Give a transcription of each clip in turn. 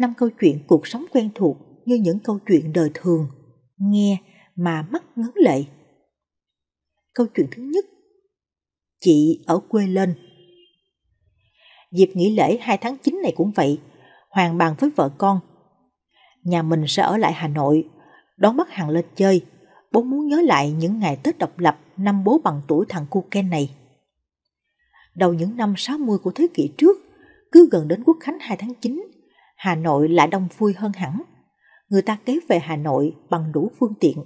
năm câu chuyện cuộc sống quen thuộc như những câu chuyện đời thường, nghe mà mắt ngấn lệ. Câu chuyện thứ nhất Chị ở quê lên Dịp nghỉ lễ 2 tháng 9 này cũng vậy, Hoàng bàn với vợ con. Nhà mình sẽ ở lại Hà Nội, đón bắt hàng lên chơi. Bố muốn nhớ lại những ngày Tết độc lập năm bố bằng tuổi thằng cu Ken này. Đầu những năm 60 của thế kỷ trước, cứ gần đến Quốc Khánh 2 tháng 9, Hà Nội lại đông vui hơn hẳn. Người ta kế về Hà Nội bằng đủ phương tiện.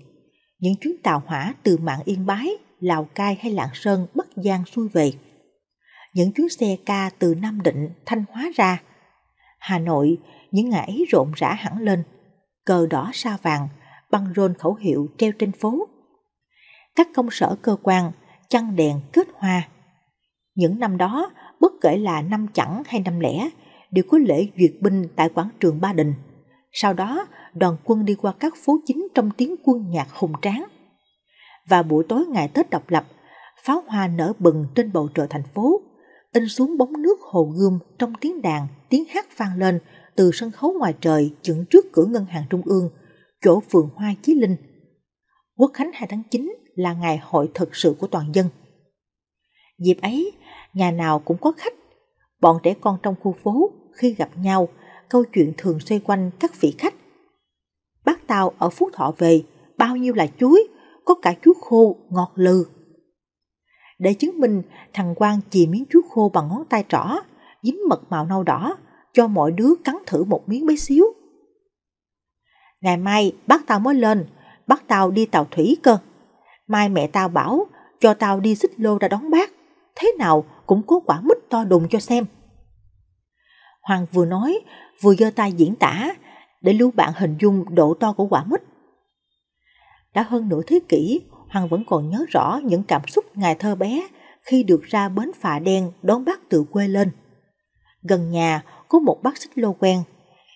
Những chuyến tàu hỏa từ mạng Yên Bái, Lào Cai hay Lạng Sơn Bắc Giang xuôi về. Những chuyến xe ca từ Nam Định, Thanh Hóa ra. Hà Nội, những ngã ấy rộn rã hẳn lên. Cờ đỏ sa vàng, băng rôn khẩu hiệu treo trên phố. Các công sở cơ quan, chăn đèn kết hoa. Những năm đó, bất kể là năm chẳng hay năm lẻ, đều có lễ duyệt binh tại quảng trường Ba Đình. Sau đó, đoàn quân đi qua các phố chính trong tiếng quân nhạc hùng tráng. Và buổi tối ngày Tết độc lập, pháo hoa nở bừng trên bầu trời thành phố, in xuống bóng nước hồ gươm trong tiếng đàn, tiếng hát vang lên từ sân khấu ngoài trời dựng trước cửa ngân hàng trung ương, chỗ vườn Hoa Chí Linh. Quốc khánh 2 tháng 9 là ngày hội thực sự của toàn dân. Dịp ấy, nhà nào cũng có khách, bọn trẻ con trong khu phố khi gặp nhau, câu chuyện thường xoay quanh các vị khách. Bác tao ở Phú Thọ về, bao nhiêu là chuối, có cả chuối khô ngọt lừ. Để chứng minh, thằng Quang chì miếng chuối khô bằng ngón tay trỏ, dính mật màu nâu đỏ, cho mọi đứa cắn thử một miếng bé xíu. Ngày mai bác tao mới lên, bác tao đi tàu thủy cơ. Mai mẹ tao bảo cho tao đi xích lô ra đón bác, thế nào cũng có quả mít to đùng cho xem. Hoàng vừa nói, vừa giơ tay diễn tả, để lưu bạn hình dung độ to của quả mít. Đã hơn nửa thế kỷ, Hoàng vẫn còn nhớ rõ những cảm xúc ngày thơ bé khi được ra bến phà đen đón bác từ quê lên. Gần nhà có một bác xích lô quen.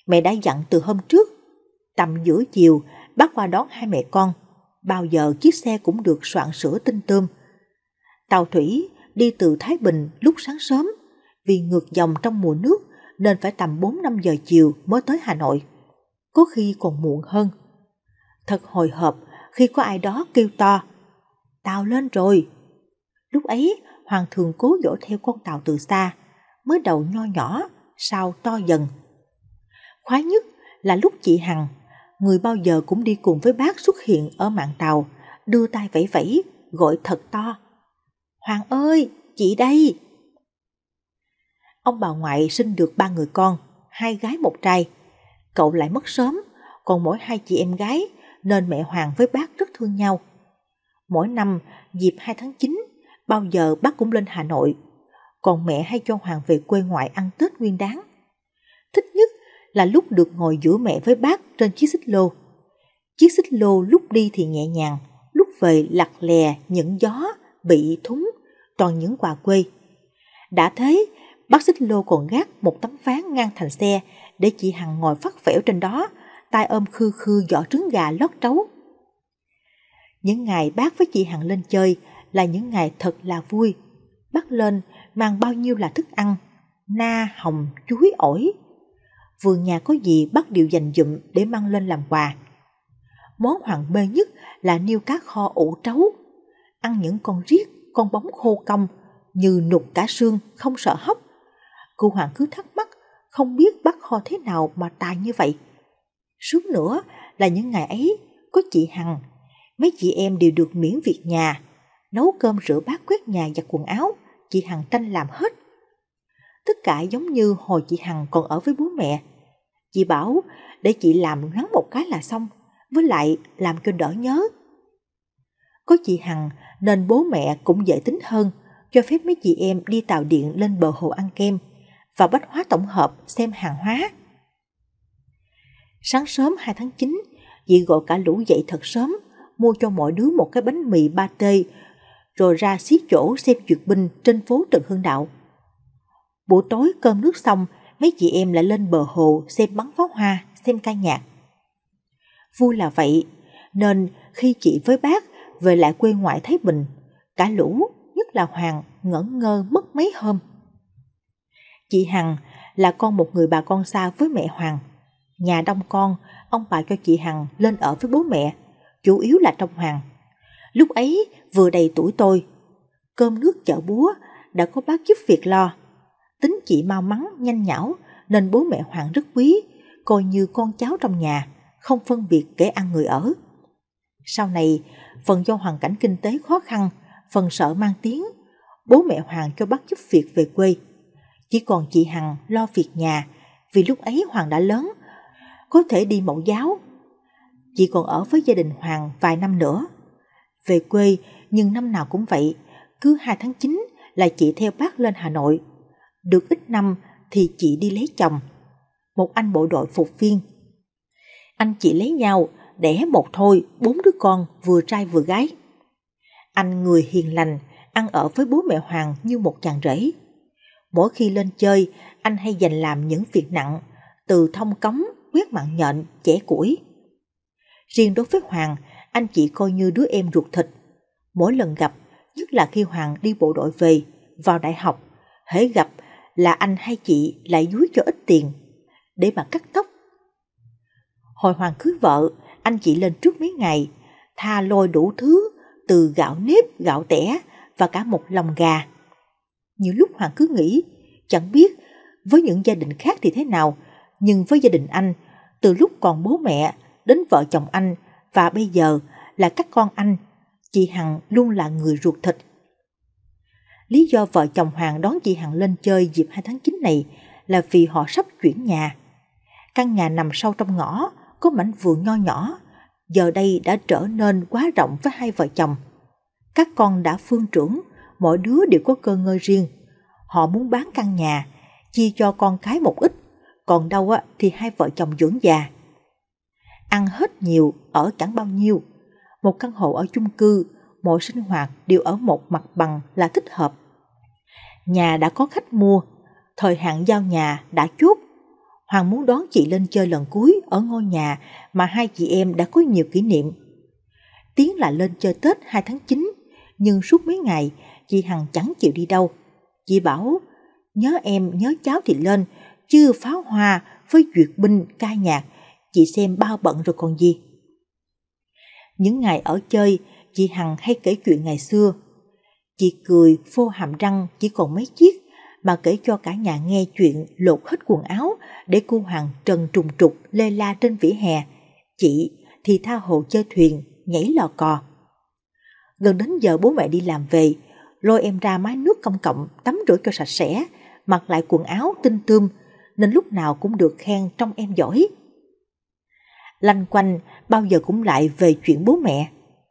Mẹ đã dặn từ hôm trước, tầm giữa chiều bác qua đón hai mẹ con. Bao giờ chiếc xe cũng được soạn sửa tinh tươm. Tàu thủy đi từ Thái Bình lúc sáng sớm vì ngược dòng trong mùa nước nên phải tầm 4-5 giờ chiều mới tới Hà Nội. Có khi còn muộn hơn. Thật hồi hộp khi có ai đó kêu to. Tàu lên rồi. Lúc ấy, Hoàng thường cố dỗ theo con tàu từ xa. Mới đầu nho nhỏ, sau to dần. Khoái nhất là lúc chị Hằng, người bao giờ cũng đi cùng với bác xuất hiện ở mạng tàu, đưa tay vẫy vẫy, gọi thật to. Hoàng ơi, chị đây! Ông bà ngoại sinh được ba người con, hai gái một trai. Cậu lại mất sớm, còn mỗi hai chị em gái nên mẹ Hoàng với bác rất thương nhau. Mỗi năm, dịp 2 tháng 9, bao giờ bác cũng lên Hà Nội. Còn mẹ hay cho Hoàng về quê ngoại ăn Tết nguyên đáng. Thích nhất là lúc được ngồi giữa mẹ với bác trên chiếc xích lô. Chiếc xích lô lúc đi thì nhẹ nhàng, lúc về lặt lè, những gió, bị thúng, toàn những quà quê. Đã thế, Bác xích lô còn gác một tấm ván ngang thành xe để chị Hằng ngồi phát phẻo trên đó, tay ôm khư khư giỏ trứng gà lót trấu. Những ngày bác với chị Hằng lên chơi là những ngày thật là vui. Bác lên mang bao nhiêu là thức ăn, na, hồng, chuối, ổi. Vườn nhà có gì bác đều dành dụm để mang lên làm quà. Món hoàng mê nhất là niêu cá kho ủ trấu, ăn những con riết, con bóng khô cong, như nục cả xương, không sợ hóc. Cô Hoàng cứ thắc mắc, không biết bắt kho thế nào mà tài như vậy. Suốt nữa là những ngày ấy, có chị Hằng, mấy chị em đều được miễn việc nhà, nấu cơm rửa bát quét nhà giặt quần áo, chị Hằng tranh làm hết. Tất cả giống như hồi chị Hằng còn ở với bố mẹ. Chị bảo để chị làm ngắn một cái là xong, với lại làm cho đỡ nhớ. Có chị Hằng nên bố mẹ cũng dễ tính hơn, cho phép mấy chị em đi tàu điện lên bờ hồ ăn kem và bách hóa tổng hợp xem hàng hóa. Sáng sớm 2 tháng 9, chị gọi cả lũ dậy thật sớm, mua cho mọi đứa một cái bánh mì ba tê, rồi ra xí chỗ xem duyệt binh trên phố Trần Hưng Đạo. Buổi tối cơm nước xong, mấy chị em lại lên bờ hồ xem bắn pháo hoa, xem ca nhạc. Vui là vậy, nên khi chị với bác về lại quê ngoại Thái Bình, cả lũ, nhất là Hoàng, ngẩn ngơ mất mấy hôm. Chị Hằng là con một người bà con xa với mẹ Hoàng. Nhà đông con, ông bà cho chị Hằng lên ở với bố mẹ, chủ yếu là trong Hoàng. Lúc ấy vừa đầy tuổi tôi, cơm nước chợ búa đã có bác giúp việc lo. Tính chị mau mắn, nhanh nhảu nên bố mẹ Hoàng rất quý, coi như con cháu trong nhà, không phân biệt kẻ ăn người ở. Sau này, phần do hoàn cảnh kinh tế khó khăn, phần sợ mang tiếng, bố mẹ Hoàng cho bác giúp việc về quê. Chỉ còn chị Hằng lo việc nhà, vì lúc ấy Hoàng đã lớn, có thể đi mẫu giáo. Chị còn ở với gia đình Hoàng vài năm nữa. Về quê, nhưng năm nào cũng vậy, cứ 2 tháng 9 là chị theo bác lên Hà Nội. Được ít năm thì chị đi lấy chồng, một anh bộ đội phục viên. Anh chị lấy nhau, đẻ một thôi, bốn đứa con, vừa trai vừa gái. Anh người hiền lành, ăn ở với bố mẹ Hoàng như một chàng rể. Mỗi khi lên chơi, anh hay dành làm những việc nặng, từ thông cống, quyết mặn nhện, chẻ củi. Riêng đối với Hoàng, anh chị coi như đứa em ruột thịt. Mỗi lần gặp, nhất là khi Hoàng đi bộ đội về, vào đại học, hễ gặp là anh hay chị lại dúi cho ít tiền để mà cắt tóc. Hồi Hoàng cưới vợ, anh chị lên trước mấy ngày, tha lôi đủ thứ từ gạo nếp, gạo tẻ và cả một lòng gà. Nhiều lúc Hoàng cứ nghĩ, chẳng biết với những gia đình khác thì thế nào, nhưng với gia đình anh, từ lúc còn bố mẹ đến vợ chồng anh và bây giờ là các con anh, chị Hằng luôn là người ruột thịt. Lý do vợ chồng Hoàng đón chị Hằng lên chơi dịp 2 tháng 9 này là vì họ sắp chuyển nhà. Căn nhà nằm sâu trong ngõ, có mảnh vườn nho nhỏ, giờ đây đã trở nên quá rộng với hai vợ chồng. Các con đã phương trưởng, mỗi đứa đều có cơ ngơi riêng. Họ muốn bán căn nhà, chia cho con cái một ít, còn đâu á thì hai vợ chồng dưỡng già. Ăn hết nhiều, ở chẳng bao nhiêu. Một căn hộ ở chung cư, mọi sinh hoạt đều ở một mặt bằng là thích hợp. Nhà đã có khách mua, thời hạn giao nhà đã chốt. Hoàng muốn đón chị lên chơi lần cuối ở ngôi nhà mà hai chị em đã có nhiều kỷ niệm. Tiến là lên chơi Tết 2 tháng 9, nhưng suốt mấy ngày chị Hằng chẳng chịu đi đâu. Chị bảo, nhớ em, nhớ cháu thì lên, chứ pháo hoa với duyệt binh ca nhạc, chị xem bao bận rồi còn gì. Những ngày ở chơi, chị Hằng hay kể chuyện ngày xưa. Chị cười phô hàm răng chỉ còn mấy chiếc mà kể cho cả nhà nghe chuyện lột hết quần áo để cô Hằng trần trùng trục lê la trên vỉa hè. Chị thì tha hồ chơi thuyền, nhảy lò cò. Gần đến giờ bố mẹ đi làm về, lôi em ra mái nước công cộng tắm rửa cho sạch sẽ, mặc lại quần áo tinh tươm, nên lúc nào cũng được khen trong em giỏi. Lanh quanh bao giờ cũng lại về chuyện bố mẹ,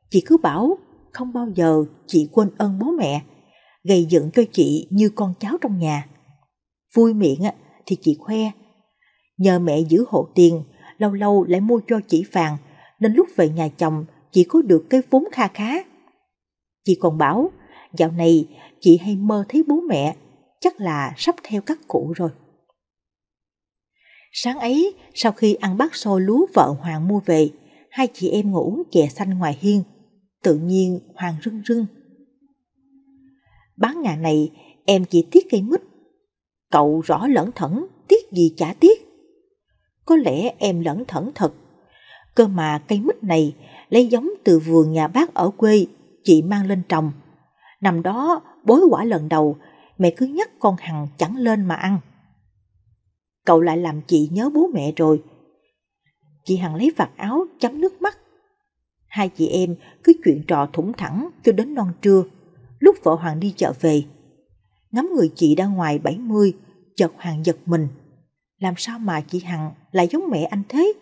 chị cứ bảo không bao giờ chị quên ơn bố mẹ, gây dựng cho chị như con cháu trong nhà. Vui miệng thì chị khoe, nhờ mẹ giữ hộ tiền, lâu lâu lại mua cho chị vàng, nên lúc về nhà chồng chị có được cái vốn kha khá. Chị còn bảo, Dạo này chị hay mơ thấy bố mẹ, chắc là sắp theo các cụ rồi. Sáng ấy, sau khi ăn bát xôi lúa vợ Hoàng mua về, hai chị em ngủ chè xanh ngoài hiên. Tự nhiên Hoàng rưng rưng. Bán nhà này em chỉ tiếc cây mít. Cậu rõ lẫn thẩn, tiếc gì chả tiếc. Có lẽ em lẫn thẩn thật. Cơ mà cây mít này lấy giống từ vườn nhà bác ở quê chị mang lên trồng Năm đó, bối quả lần đầu, mẹ cứ nhắc con Hằng chẳng lên mà ăn. Cậu lại làm chị nhớ bố mẹ rồi. Chị Hằng lấy vạt áo chấm nước mắt. Hai chị em cứ chuyện trò thủng thẳng cho đến non trưa, lúc vợ Hoàng đi chợ về. Ngắm người chị đang ngoài 70, chợt Hoàng giật mình. Làm sao mà chị Hằng lại giống mẹ anh thế?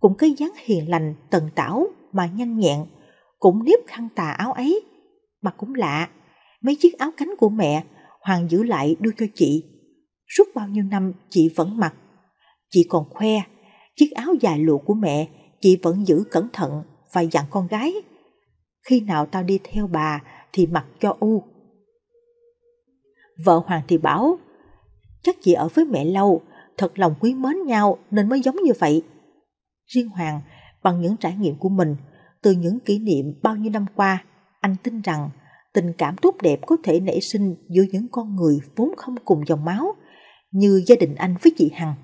Cũng cái dáng hiền lành, tần tảo mà nhanh nhẹn, cũng nếp khăn tà áo ấy Bà cũng lạ, mấy chiếc áo cánh của mẹ Hoàng giữ lại đưa cho chị. Suốt bao nhiêu năm chị vẫn mặc. Chị còn khoe, chiếc áo dài lụa của mẹ chị vẫn giữ cẩn thận và dặn con gái. Khi nào tao đi theo bà thì mặc cho u. Vợ Hoàng thì bảo, chắc chị ở với mẹ lâu, thật lòng quý mến nhau nên mới giống như vậy. Riêng Hoàng, bằng những trải nghiệm của mình, từ những kỷ niệm bao nhiêu năm qua, anh tin rằng tình cảm tốt đẹp có thể nảy sinh giữa những con người vốn không cùng dòng máu, như gia đình anh với chị Hằng.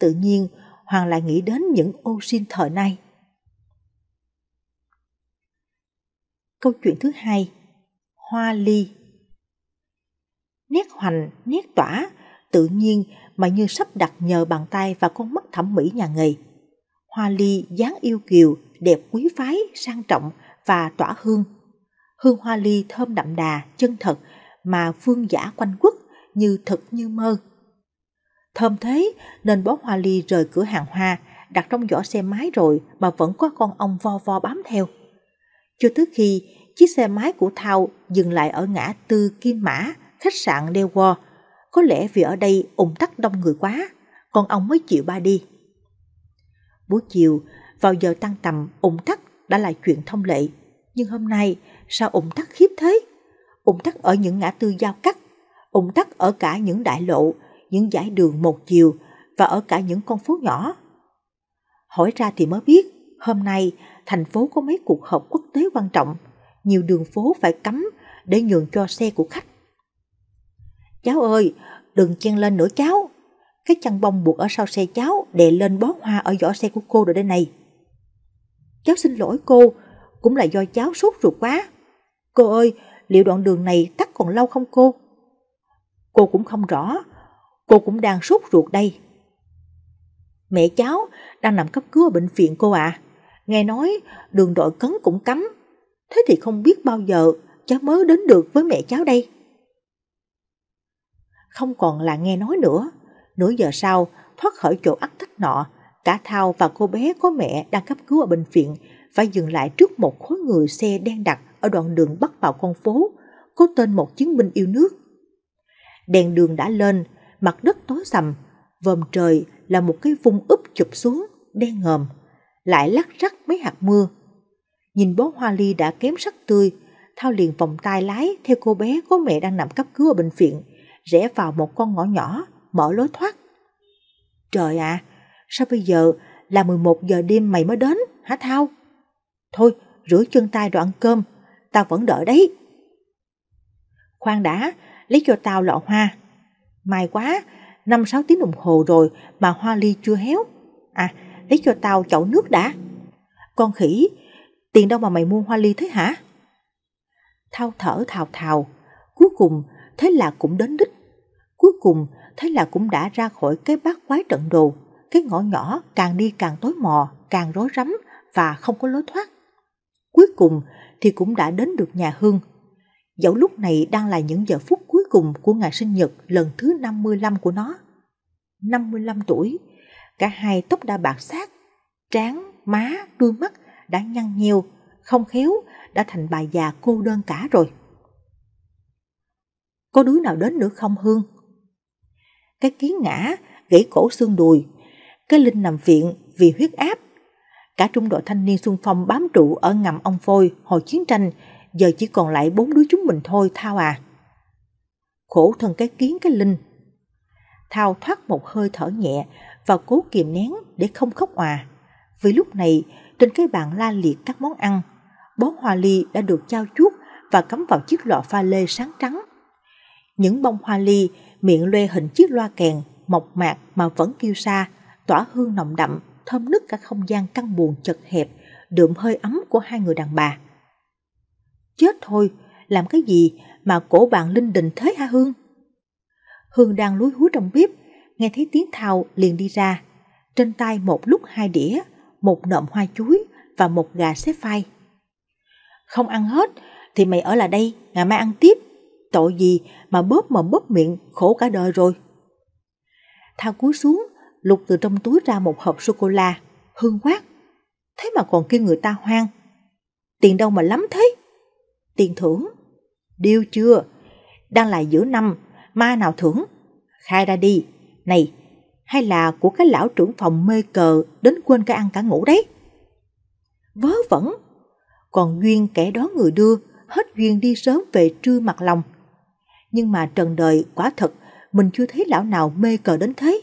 Tự nhiên, Hoàng lại nghĩ đến những ô xin thời nay. Câu chuyện thứ hai, Hoa Ly Nét hoành, nét tỏa, tự nhiên mà như sắp đặt nhờ bàn tay và con mắt thẩm mỹ nhà nghề. Hoa Ly dáng yêu kiều, đẹp quý phái, sang trọng – và tỏa hương. Hương hoa ly thơm đậm đà, chân thật mà phương giả quanh quất như thật như mơ. Thơm thế nên bó hoa ly rời cửa hàng hoa, đặt trong giỏ xe máy rồi mà vẫn có con ong vo vo bám theo. Cho tới khi chiếc xe máy của Thao dừng lại ở ngã tư Kim Mã, khách sạn Dewa, có lẽ vì ở đây ủng tắc đông người quá, con ong mới chịu ba đi. Buổi chiều, vào giờ tăng tầm, ủng tắc đã là chuyện thông lệ, nhưng hôm nay sao ủng tắc khiếp thế? Ủng tắc ở những ngã tư giao cắt, ủng tắc ở cả những đại lộ, những giải đường một chiều và ở cả những con phố nhỏ. Hỏi ra thì mới biết, hôm nay thành phố có mấy cuộc họp quốc tế quan trọng, nhiều đường phố phải cấm để nhường cho xe của khách. Cháu ơi, đừng chen lên nữa cháu. Cái chăn bông buộc ở sau xe cháu đè lên bó hoa ở vỏ xe của cô rồi đây này cháu xin lỗi cô, cũng là do cháu sốt ruột quá. Cô ơi, liệu đoạn đường này tắt còn lâu không cô? Cô cũng không rõ, cô cũng đang sốt ruột đây. Mẹ cháu đang nằm cấp cứu ở bệnh viện cô ạ. Nghe nói đường đội cấn cũng cấm. Thế thì không biết bao giờ cháu mới đến được với mẹ cháu đây. Không còn là nghe nói nữa. Nửa giờ sau, thoát khỏi chỗ ắt thích nọ, Cả Thao và cô bé có mẹ đang cấp cứu ở bệnh viện phải dừng lại trước một khối người xe đen đặc ở đoạn đường bắc vào con phố, có tên một chiến binh yêu nước. Đèn đường đã lên, mặt đất tối sầm, vòm trời là một cái vung úp chụp xuống, đen ngòm, lại lắc rắc mấy hạt mưa. Nhìn bó hoa ly đã kém sắc tươi, Thao liền vòng tay lái theo cô bé có mẹ đang nằm cấp cứu ở bệnh viện, rẽ vào một con ngõ nhỏ, mở lối thoát. Trời ạ, à, Sao bây giờ là 11 giờ đêm mày mới đến, hả Thao? Thôi, rửa chân tay rồi ăn cơm, tao vẫn đợi đấy. Khoan đã, lấy cho tao lọ hoa. May quá, 5-6 tiếng đồng hồ rồi mà hoa ly chưa héo. À, lấy cho tao chậu nước đã. Con khỉ, tiền đâu mà mày mua hoa ly thế hả? Thao thở thào thào, cuối cùng thế là cũng đến đích. Cuối cùng thế là cũng đã ra khỏi cái bát quái trận đồ cái ngõ nhỏ càng đi càng tối mò, càng rối rắm và không có lối thoát. Cuối cùng thì cũng đã đến được nhà Hương. Dẫu lúc này đang là những giờ phút cuối cùng của ngày sinh nhật lần thứ 55 của nó. 55 tuổi, cả hai tóc đã bạc sát, trán, má, đuôi mắt đã nhăn nheo, không khéo đã thành bà già cô đơn cả rồi. Có đứa nào đến nữa không Hương? Cái kiến ngã gãy cổ xương đùi cái Linh nằm viện vì huyết áp. Cả trung đội thanh niên xung phong bám trụ ở ngầm ông Phôi hồi chiến tranh, giờ chỉ còn lại bốn đứa chúng mình thôi Thao à. Khổ thân cái kiến cái Linh. Thao thoát một hơi thở nhẹ và cố kiềm nén để không khóc hòa Vì lúc này, trên cái bàn la liệt các món ăn, bó hoa ly đã được trao chuốt và cắm vào chiếc lọ pha lê sáng trắng. Những bông hoa ly miệng loe hình chiếc loa kèn, mộc mạc mà vẫn kêu xa, tỏa hương nồng đậm, thơm nức cả không gian căn buồn chật hẹp, đượm hơi ấm của hai người đàn bà. Chết thôi, làm cái gì mà cổ bạn linh đình thế hả Hương? Hương đang lúi húi trong bếp, nghe thấy tiếng thào liền đi ra. Trên tay một lúc hai đĩa, một nộm hoa chuối và một gà xé phai. Không ăn hết thì mày ở lại đây, ngày mai ăn tiếp. Tội gì mà bóp mồm bóp miệng khổ cả đời rồi. Thao cúi xuống Lục từ trong túi ra một hộp sô-cô-la, hương quát. Thế mà còn kêu người ta hoang. Tiền đâu mà lắm thế? Tiền thưởng. Điêu chưa? Đang lại giữa năm, ma nào thưởng? Khai ra đi. Này, hay là của cái lão trưởng phòng mê cờ đến quên cái ăn cả ngủ đấy? Vớ vẩn. Còn duyên kẻ đó người đưa, hết duyên đi sớm về trưa mặt lòng. Nhưng mà trần đời quá thật, mình chưa thấy lão nào mê cờ đến thế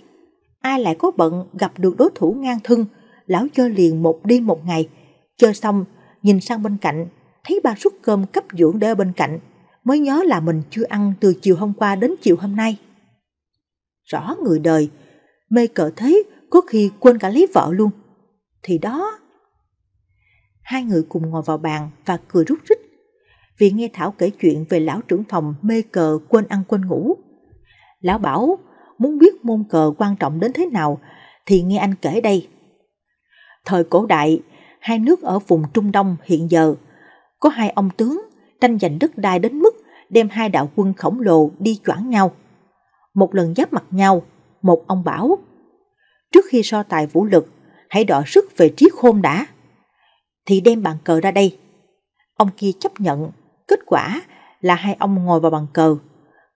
ai lại có bận gặp được đối thủ ngang thân, lão chơi liền một đêm một ngày. Chơi xong, nhìn sang bên cạnh, thấy ba suất cơm cấp dưỡng để ở bên cạnh, mới nhớ là mình chưa ăn từ chiều hôm qua đến chiều hôm nay. Rõ người đời, mê cỡ thế có khi quên cả lấy vợ luôn. Thì đó... Hai người cùng ngồi vào bàn và cười rút rít vì nghe Thảo kể chuyện về lão trưởng phòng mê cờ quên ăn quên ngủ. Lão bảo muốn biết môn cờ quan trọng đến thế nào thì nghe anh kể đây. Thời cổ đại, hai nước ở vùng Trung Đông hiện giờ có hai ông tướng tranh giành đất đai đến mức đem hai đạo quân khổng lồ đi choảng nhau. Một lần giáp mặt nhau, một ông bảo Trước khi so tài vũ lực, hãy đọ sức về trí khôn đã. Thì đem bàn cờ ra đây. Ông kia chấp nhận, kết quả là hai ông ngồi vào bàn cờ.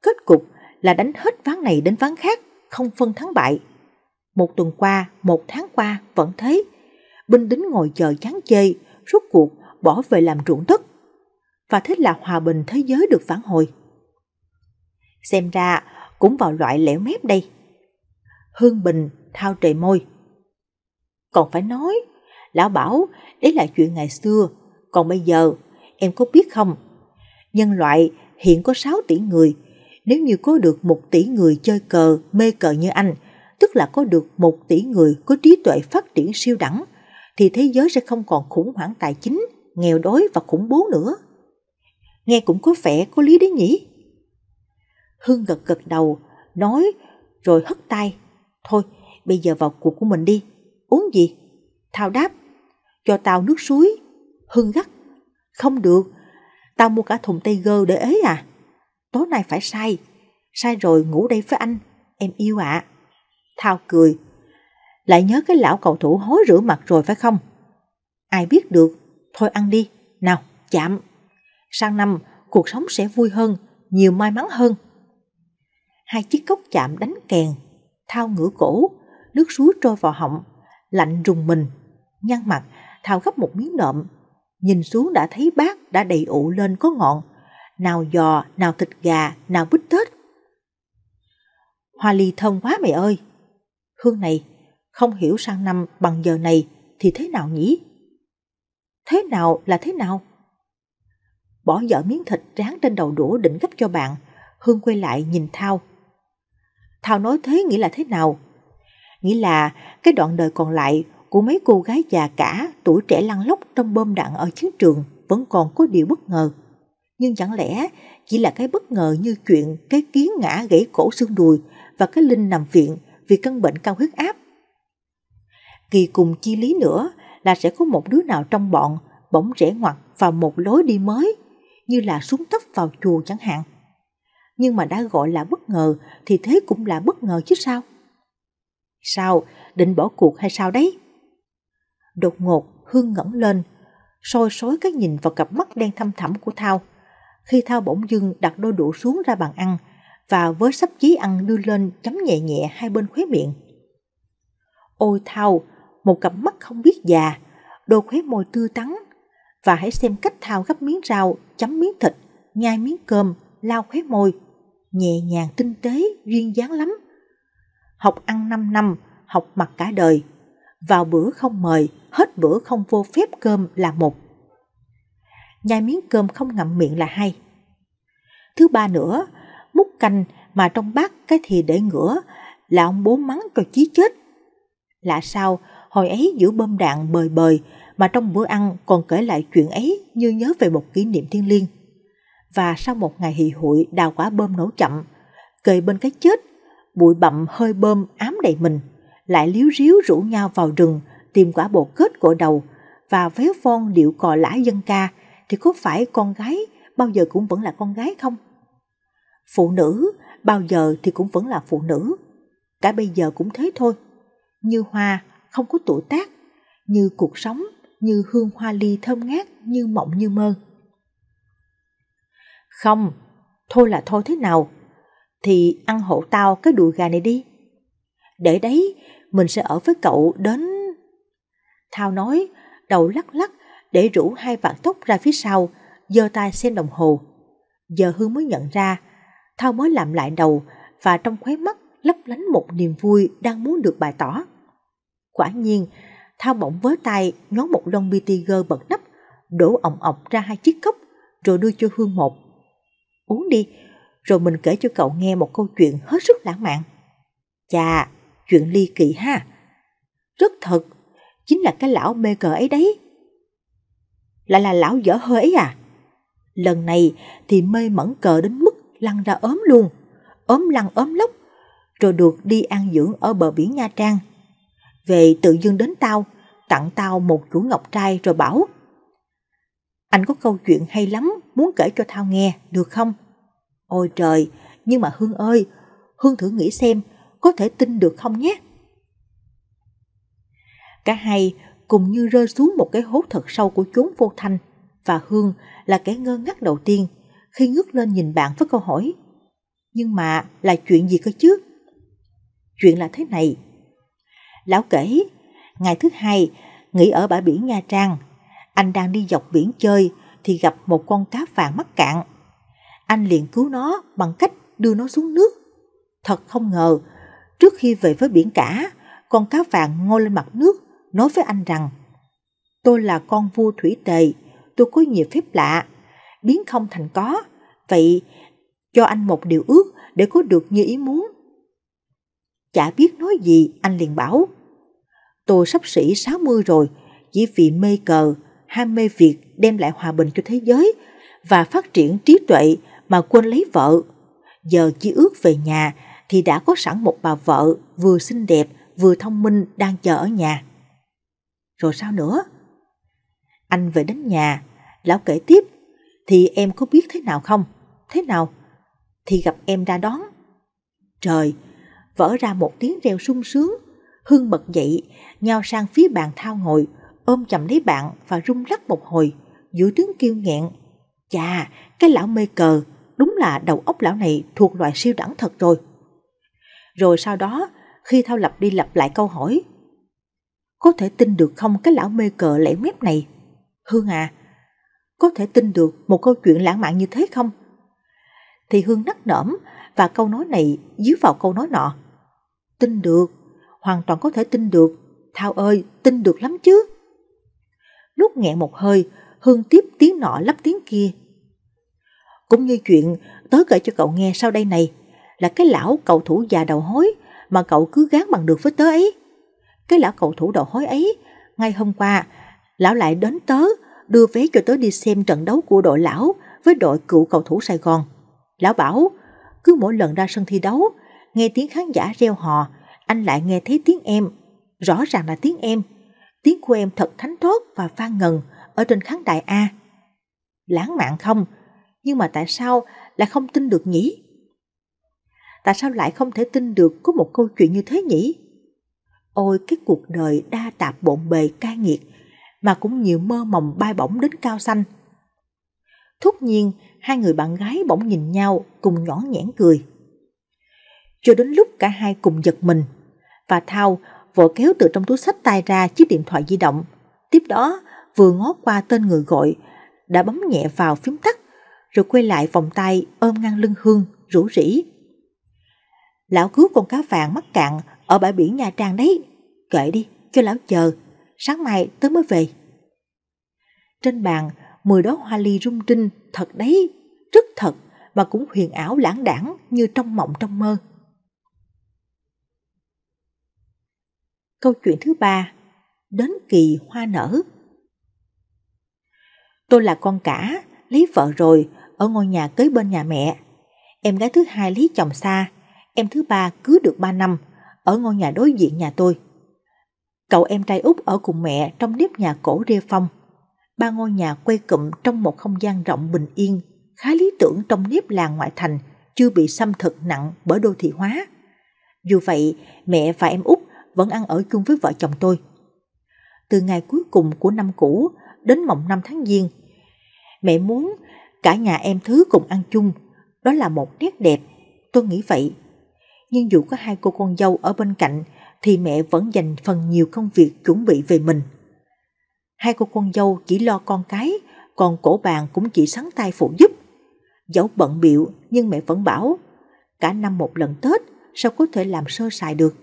Kết cục là đánh hết ván này đến ván khác, không phân thắng bại. Một tuần qua, một tháng qua vẫn thế. Binh đính ngồi chờ chán chê, rút cuộc bỏ về làm ruộng đất. Và thế là hòa bình thế giới được phản hồi. Xem ra cũng vào loại lẻo mép đây. Hương Bình thao trề môi. Còn phải nói, lão bảo đấy là chuyện ngày xưa, còn bây giờ em có biết không? Nhân loại hiện có 6 tỷ người, nếu như có được một tỷ người chơi cờ, mê cờ như anh, tức là có được một tỷ người có trí tuệ phát triển siêu đẳng, thì thế giới sẽ không còn khủng hoảng tài chính, nghèo đói và khủng bố nữa. Nghe cũng có vẻ có lý đấy nhỉ? Hưng gật gật đầu, nói rồi hất tay. Thôi, bây giờ vào cuộc của mình đi. Uống gì? Thao đáp. Cho tao nước suối. Hưng gắt. Không được, tao mua cả thùng tay Gơ để ế à tối nay phải say, sai rồi ngủ đây với anh, em yêu ạ. À. Thao cười, lại nhớ cái lão cầu thủ hối rửa mặt rồi phải không? Ai biết được, thôi ăn đi, nào, chạm. Sang năm, cuộc sống sẽ vui hơn, nhiều may mắn hơn. Hai chiếc cốc chạm đánh kèn, Thao ngửa cổ, nước suối trôi vào họng, lạnh rùng mình, nhăn mặt, Thao gấp một miếng nộm, nhìn xuống đã thấy bát đã đầy ụ lên có ngọn, nào giò, nào thịt gà, nào bít tết. Hoa ly thơm quá mày ơi! Hương này, không hiểu sang năm bằng giờ này thì thế nào nhỉ? Thế nào là thế nào? Bỏ dở miếng thịt ráng trên đầu đũa định gấp cho bạn, Hương quay lại nhìn Thao. Thao nói thế nghĩa là thế nào? Nghĩa là cái đoạn đời còn lại của mấy cô gái già cả tuổi trẻ lăn lóc trong bom đạn ở chiến trường vẫn còn có điều bất ngờ. Nhưng chẳng lẽ chỉ là cái bất ngờ như chuyện cái kiến ngã gãy cổ xương đùi và cái Linh nằm viện vì căn bệnh cao huyết áp? Kỳ cùng chi lý nữa là sẽ có một đứa nào trong bọn bỗng rẽ ngoặt vào một lối đi mới, như là xuống thấp vào chùa chẳng hạn. Nhưng mà đã gọi là bất ngờ thì thế cũng là bất ngờ chứ sao? Sao? Định bỏ cuộc hay sao đấy? Đột ngột, Hương ngẩng lên, soi sói cái nhìn vào cặp mắt đen thâm thẳm của Thao khi thao bỗng dưng đặt đôi đũa xuống ra bàn ăn và với sắp chí ăn đưa lên chấm nhẹ nhẹ hai bên khóe miệng. Ôi thao, một cặp mắt không biết già, đôi khóe môi tươi tắn và hãy xem cách thao gấp miếng rau, chấm miếng thịt, nhai miếng cơm, lau khóe môi. Nhẹ nhàng tinh tế, duyên dáng lắm. Học ăn 5 năm, học mặt cả đời. Vào bữa không mời, hết bữa không vô phép cơm là một nhai miếng cơm không ngậm miệng là hay. Thứ ba nữa, múc canh mà trong bát cái thì để ngửa là ông bố mắng cho chí chết. Lạ sao, hồi ấy giữ bơm đạn bời bời mà trong bữa ăn còn kể lại chuyện ấy như nhớ về một kỷ niệm thiêng liêng. Và sau một ngày hì hụi đào quả bơm nổ chậm, kề bên cái chết, bụi bặm hơi bơm ám đầy mình, lại liếu ríu rủ nhau vào rừng tìm quả bột kết cội đầu và véo phong điệu cò lã dân ca thì có phải con gái bao giờ cũng vẫn là con gái không? Phụ nữ bao giờ thì cũng vẫn là phụ nữ, cả bây giờ cũng thế thôi. Như hoa không có tuổi tác, như cuộc sống, như hương hoa ly thơm ngát, như mộng như mơ. Không, thôi là thôi thế nào, thì ăn hộ tao cái đùi gà này đi. Để đấy, mình sẽ ở với cậu đến... Thao nói, đầu lắc lắc để rủ hai vạn tóc ra phía sau, giơ tay xem đồng hồ. Giờ Hương mới nhận ra, Thao mới làm lại đầu và trong khóe mắt lấp lánh một niềm vui đang muốn được bày tỏ. Quả nhiên, Thao bỗng với tay nhón một lon bi tiger bật nắp, đổ ọng ọc ra hai chiếc cốc rồi đưa cho Hương một. Uống đi, rồi mình kể cho cậu nghe một câu chuyện hết sức lãng mạn. Chà, chuyện ly kỳ ha. Rất thật, chính là cái lão mê cờ ấy đấy lại là lão dở hơi ấy à? Lần này thì mê mẩn cờ đến mức lăn ra ốm luôn, ốm lăn ốm lóc, rồi được đi an dưỡng ở bờ biển Nha Trang. Về tự dưng đến tao, tặng tao một chuỗi ngọc trai rồi bảo Anh có câu chuyện hay lắm, muốn kể cho tao nghe, được không? Ôi trời, nhưng mà Hương ơi, Hương thử nghĩ xem, có thể tin được không nhé? Cả hai cùng như rơi xuống một cái hố thật sâu của chốn vô thanh và Hương là kẻ ngơ ngác đầu tiên khi ngước lên nhìn bạn với câu hỏi nhưng mà là chuyện gì cơ chứ? Chuyện là thế này. Lão kể, ngày thứ hai, nghỉ ở bãi biển Nha Trang, anh đang đi dọc biển chơi thì gặp một con cá vàng mắc cạn. Anh liền cứu nó bằng cách đưa nó xuống nước. Thật không ngờ, trước khi về với biển cả, con cá vàng ngồi lên mặt nước nói với anh rằng Tôi là con vua thủy tề, tôi có nhiều phép lạ, biến không thành có, vậy cho anh một điều ước để có được như ý muốn. Chả biết nói gì, anh liền bảo. Tôi sắp xỉ 60 rồi, chỉ vì mê cờ, ham mê việc đem lại hòa bình cho thế giới và phát triển trí tuệ mà quên lấy vợ. Giờ chỉ ước về nhà thì đã có sẵn một bà vợ vừa xinh đẹp vừa thông minh đang chờ ở nhà. Rồi sao nữa? Anh về đến nhà, lão kể tiếp, thì em có biết thế nào không? Thế nào? Thì gặp em ra đón. Trời, vỡ ra một tiếng reo sung sướng, Hương bật dậy, nhào sang phía bàn thao ngồi, ôm chầm lấy bạn và rung lắc một hồi, giữa tiếng kêu nghẹn. Chà, cái lão mê cờ, đúng là đầu óc lão này thuộc loại siêu đẳng thật rồi. Rồi sau đó, khi Thao Lập đi lặp lại câu hỏi, có thể tin được không cái lão mê cờ lẻ mép này? Hương à, có thể tin được một câu chuyện lãng mạn như thế không? Thì Hương nắc nởm và câu nói này dưới vào câu nói nọ. Tin được, hoàn toàn có thể tin được. Thao ơi, tin được lắm chứ. lúc nghẹn một hơi, Hương tiếp tiếng nọ lắp tiếng kia. Cũng như chuyện tớ kể cho cậu nghe sau đây này, là cái lão cậu thủ già đầu hối mà cậu cứ gán bằng được với tớ ấy. Cái lão cầu thủ đầu hối ấy, ngay hôm qua, lão lại đến tớ, đưa vé cho tớ đi xem trận đấu của đội lão với đội cựu cầu thủ Sài Gòn. Lão bảo, cứ mỗi lần ra sân thi đấu, nghe tiếng khán giả reo hò, anh lại nghe thấy tiếng em. Rõ ràng là tiếng em. Tiếng của em thật thánh thót và phan ngần ở trên khán đài A. Lãng mạn không? Nhưng mà tại sao lại không tin được nhỉ? Tại sao lại không thể tin được có một câu chuyện như thế nhỉ? Ôi cái cuộc đời đa tạp bộn bề cay nghiệt mà cũng nhiều mơ mộng bay bổng đến cao xanh. Thúc nhiên, hai người bạn gái bỗng nhìn nhau cùng nhõn nhẽn cười. Cho đến lúc cả hai cùng giật mình và Thao vội kéo từ trong túi sách tay ra chiếc điện thoại di động. Tiếp đó vừa ngó qua tên người gọi đã bấm nhẹ vào phím tắt rồi quay lại vòng tay ôm ngang lưng Hương rủ rỉ. Lão cứu con cá vàng mắc cạn ở bãi biển Nha Trang đấy. Kệ đi, cho lão chờ, sáng mai tớ mới về. Trên bàn, mười đó hoa ly rung trinh, thật đấy, rất thật, mà cũng huyền ảo lãng đảng như trong mộng trong mơ. Câu chuyện thứ ba, đến kỳ hoa nở. Tôi là con cả, lấy vợ rồi, ở ngôi nhà kế bên nhà mẹ. Em gái thứ hai lấy chồng xa, em thứ ba cứ được ba năm, ở ngôi nhà đối diện nhà tôi. Cậu em trai út ở cùng mẹ trong nếp nhà cổ Rê Phong. Ba ngôi nhà quay cụm trong một không gian rộng bình yên, khá lý tưởng trong nếp làng ngoại thành, chưa bị xâm thực nặng bởi đô thị hóa. Dù vậy, mẹ và em út vẫn ăn ở chung với vợ chồng tôi. Từ ngày cuối cùng của năm cũ đến mộng năm tháng giêng, mẹ muốn cả nhà em thứ cùng ăn chung. Đó là một nét đẹp, tôi nghĩ vậy nhưng dù có hai cô con dâu ở bên cạnh thì mẹ vẫn dành phần nhiều công việc chuẩn bị về mình. Hai cô con dâu chỉ lo con cái, còn cổ bàn cũng chỉ sắn tay phụ giúp. Dẫu bận biệu nhưng mẹ vẫn bảo, cả năm một lần Tết sao có thể làm sơ sài được.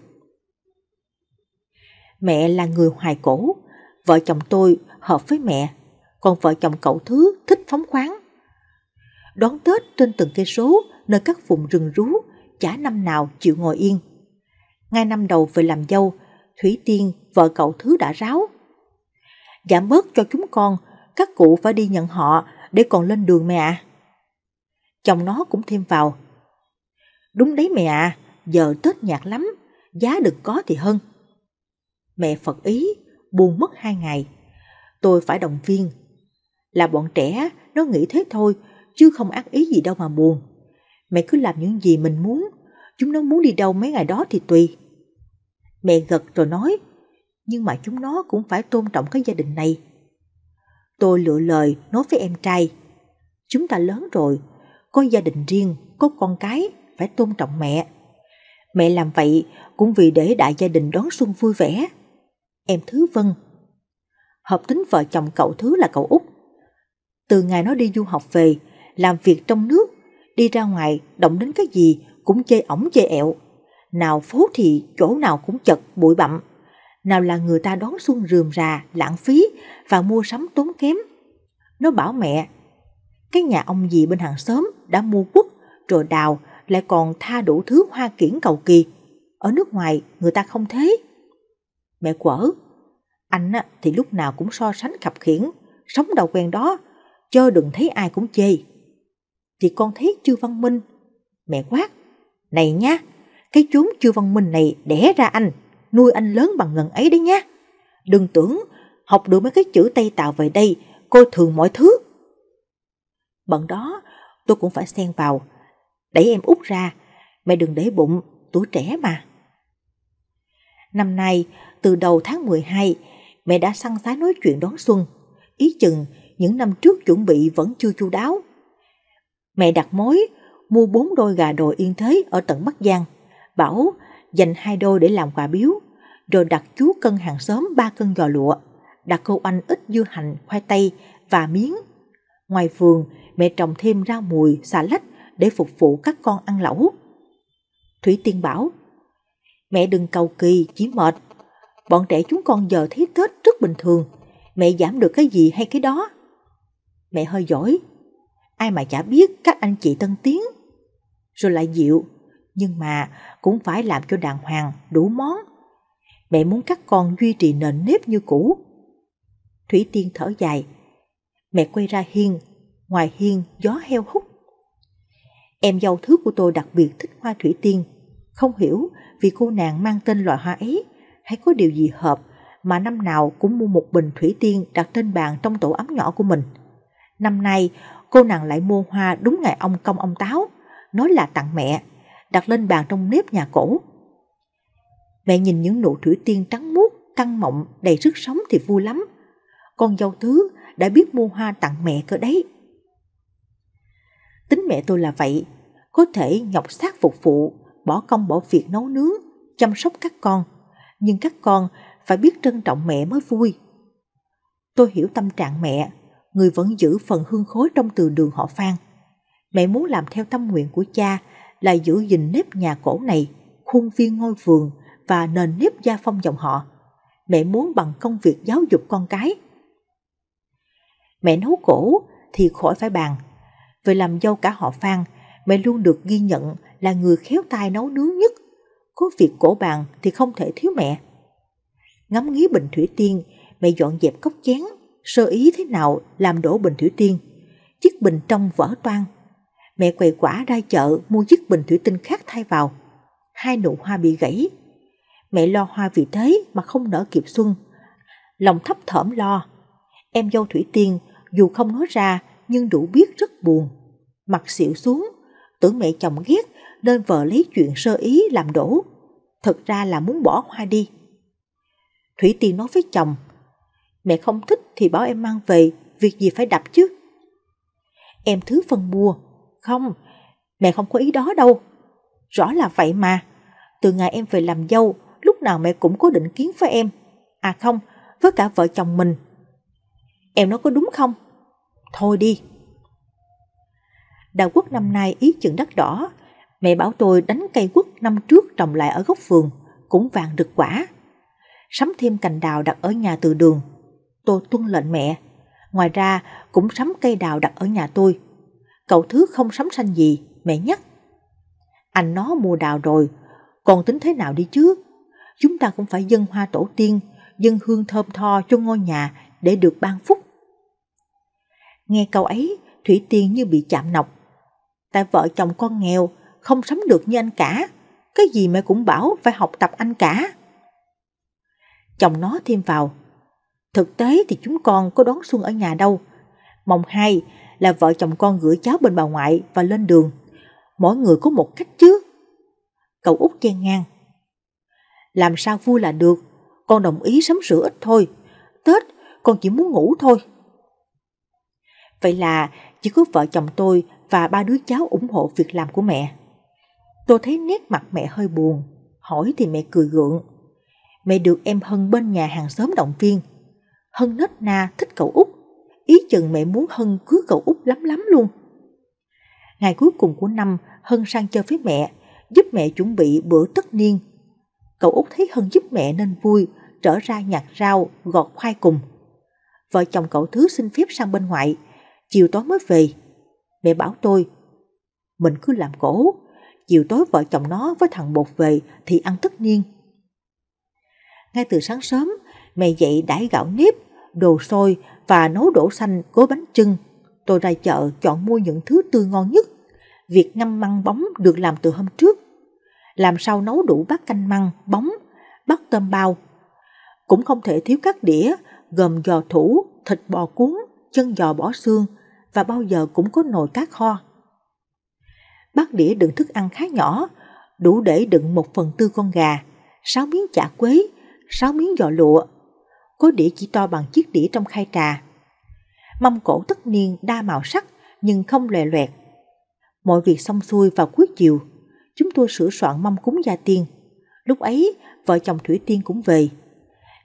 Mẹ là người hoài cổ, vợ chồng tôi hợp với mẹ, còn vợ chồng cậu thứ thích phóng khoáng. Đón Tết trên từng cây số nơi các vùng rừng rú chả năm nào chịu ngồi yên. Ngay năm đầu về làm dâu, Thủy Tiên, vợ cậu thứ đã ráo. Giảm dạ bớt cho chúng con, các cụ phải đi nhận họ để còn lên đường mẹ ạ. Chồng nó cũng thêm vào. Đúng đấy mẹ ạ, giờ Tết nhạt lắm, giá được có thì hơn. Mẹ Phật ý, buồn mất hai ngày. Tôi phải động viên. Là bọn trẻ, nó nghĩ thế thôi, chứ không ác ý gì đâu mà buồn mẹ cứ làm những gì mình muốn, chúng nó muốn đi đâu mấy ngày đó thì tùy. Mẹ gật rồi nói, nhưng mà chúng nó cũng phải tôn trọng cái gia đình này. Tôi lựa lời nói với em trai, chúng ta lớn rồi, có gia đình riêng, có con cái, phải tôn trọng mẹ. Mẹ làm vậy cũng vì để đại gia đình đón xuân vui vẻ. Em Thứ Vân Hợp tính vợ chồng cậu Thứ là cậu Út. Từ ngày nó đi du học về, làm việc trong nước đi ra ngoài động đến cái gì cũng chê ổng chê ẹo. Nào phố thì chỗ nào cũng chật bụi bặm, nào là người ta đón xuân rườm rà, lãng phí và mua sắm tốn kém. Nó bảo mẹ, cái nhà ông gì bên hàng xóm đã mua quất rồi đào lại còn tha đủ thứ hoa kiển cầu kỳ. Ở nước ngoài người ta không thế. Mẹ quở, anh thì lúc nào cũng so sánh khập khiển, sống đầu quen đó, chớ đừng thấy ai cũng chê thì con thấy chưa văn minh. Mẹ quát, này nha, cái chốn chưa văn minh này đẻ ra anh, nuôi anh lớn bằng ngần ấy đấy nha. Đừng tưởng học được mấy cái chữ Tây Tào về đây, cô thường mọi thứ. Bận đó, tôi cũng phải xen vào, đẩy em út ra, mẹ đừng để bụng, tuổi trẻ mà. Năm nay, từ đầu tháng 12, mẹ đã săn sái nói chuyện đón xuân, ý chừng những năm trước chuẩn bị vẫn chưa chu đáo. Mẹ đặt mối, mua bốn đôi gà đồi yên thế ở tận Bắc Giang, bảo dành hai đôi để làm quà biếu, rồi đặt chú cân hàng xóm ba cân giò lụa, đặt cô anh ít dưa hành, khoai tây và miếng. Ngoài vườn, mẹ trồng thêm rau mùi, xà lách để phục vụ các con ăn lẩu. Thủy Tiên bảo, mẹ đừng cầu kỳ, chỉ mệt. Bọn trẻ chúng con giờ thấy Tết rất bình thường, mẹ giảm được cái gì hay cái đó. Mẹ hơi giỏi, ai mà chả biết các anh chị tân tiến. Rồi lại dịu, nhưng mà cũng phải làm cho đàng hoàng đủ món. Mẹ muốn các con duy trì nền nếp như cũ. Thủy Tiên thở dài. Mẹ quay ra hiên, ngoài hiên gió heo hút. Em dâu thứ của tôi đặc biệt thích hoa thủy tiên. Không hiểu vì cô nàng mang tên loại hoa ấy hay có điều gì hợp mà năm nào cũng mua một bình thủy tiên đặt trên bàn trong tổ ấm nhỏ của mình. Năm nay, cô nàng lại mua hoa đúng ngày ông công ông táo, nói là tặng mẹ, đặt lên bàn trong nếp nhà cổ. Mẹ nhìn những nụ thủy tiên trắng muốt, căng mộng, đầy sức sống thì vui lắm. Con dâu thứ đã biết mua hoa tặng mẹ cơ đấy. Tính mẹ tôi là vậy, có thể nhọc xác phục vụ, bỏ công bỏ việc nấu nướng, chăm sóc các con. Nhưng các con phải biết trân trọng mẹ mới vui. Tôi hiểu tâm trạng mẹ, người vẫn giữ phần hương khối trong từ đường họ Phan. Mẹ muốn làm theo tâm nguyện của cha là giữ gìn nếp nhà cổ này, khuôn viên ngôi vườn và nền nếp gia phong dòng họ. Mẹ muốn bằng công việc giáo dục con cái. Mẹ nấu cổ thì khỏi phải bàn. Về làm dâu cả họ Phan, mẹ luôn được ghi nhận là người khéo tay nấu nướng nhất. Có việc cổ bàn thì không thể thiếu mẹ. Ngắm nghía bình thủy tiên, mẹ dọn dẹp cốc chén sơ ý thế nào làm đổ bình thủy tiên. Chiếc bình trong vỡ toang. Mẹ quầy quả ra chợ mua chiếc bình thủy tinh khác thay vào. Hai nụ hoa bị gãy. Mẹ lo hoa vì thế mà không nở kịp xuân. Lòng thấp thỏm lo. Em dâu Thủy Tiên dù không nói ra nhưng đủ biết rất buồn. Mặt xịu xuống, tưởng mẹ chồng ghét nên vợ lấy chuyện sơ ý làm đổ. Thật ra là muốn bỏ hoa đi. Thủy Tiên nói với chồng Mẹ không thích thì bảo em mang về, việc gì phải đập chứ? Em thứ phân mua. Không, mẹ không có ý đó đâu. Rõ là vậy mà. Từ ngày em về làm dâu, lúc nào mẹ cũng có định kiến với em. À không, với cả vợ chồng mình. Em nói có đúng không? Thôi đi. Đào quốc năm nay ý chừng đất đỏ. Mẹ bảo tôi đánh cây quốc năm trước trồng lại ở góc vườn, cũng vàng được quả. Sắm thêm cành đào đặt ở nhà từ đường, tôi tuân lệnh mẹ. Ngoài ra, cũng sắm cây đào đặt ở nhà tôi. Cậu thứ không sắm xanh gì, mẹ nhắc. Anh nó mua đào rồi, còn tính thế nào đi chứ? Chúng ta cũng phải dâng hoa tổ tiên, dâng hương thơm tho cho ngôi nhà để được ban phúc. Nghe câu ấy, Thủy Tiên như bị chạm nọc. Tại vợ chồng con nghèo, không sắm được như anh cả. Cái gì mẹ cũng bảo phải học tập anh cả. Chồng nó thêm vào, Thực tế thì chúng con có đón xuân ở nhà đâu. Mong hai là vợ chồng con gửi cháu bên bà ngoại và lên đường. Mỗi người có một cách chứ. Cậu út chen ngang. Làm sao vui là được, con đồng ý sắm sửa ít thôi. Tết con chỉ muốn ngủ thôi. Vậy là chỉ có vợ chồng tôi và ba đứa cháu ủng hộ việc làm của mẹ. Tôi thấy nét mặt mẹ hơi buồn, hỏi thì mẹ cười gượng. Mẹ được em Hân bên nhà hàng xóm động viên – Hân nết na thích cậu Út, ý chừng mẹ muốn Hân cưới cậu Út lắm lắm luôn. Ngày cuối cùng của năm, Hân sang chơi với mẹ, giúp mẹ chuẩn bị bữa tất niên. Cậu Út thấy Hân giúp mẹ nên vui, trở ra nhặt rau, gọt khoai cùng. Vợ chồng cậu Thứ xin phép sang bên ngoại, chiều tối mới về. Mẹ bảo tôi, mình cứ làm cổ, chiều tối vợ chồng nó với thằng Bột về thì ăn tất niên. Ngay từ sáng sớm, mẹ dậy đãi gạo nếp, đồ xôi và nấu đổ xanh cố bánh trưng. Tôi ra chợ chọn mua những thứ tươi ngon nhất. Việc ngâm măng bóng được làm từ hôm trước. Làm sao nấu đủ bát canh măng, bóng, bát tôm bao. Cũng không thể thiếu các đĩa gồm giò thủ, thịt bò cuốn, chân giò bỏ xương và bao giờ cũng có nồi cá kho. Bát đĩa đựng thức ăn khá nhỏ, đủ để đựng một phần tư con gà, sáu miếng chả quế, sáu miếng giò lụa có đĩa chỉ to bằng chiếc đĩa trong khay trà. Mâm cổ tất niên đa màu sắc nhưng không lòe loẹt. Mọi việc xong xuôi vào cuối chiều, chúng tôi sửa soạn mâm cúng gia tiên. Lúc ấy, vợ chồng Thủy Tiên cũng về.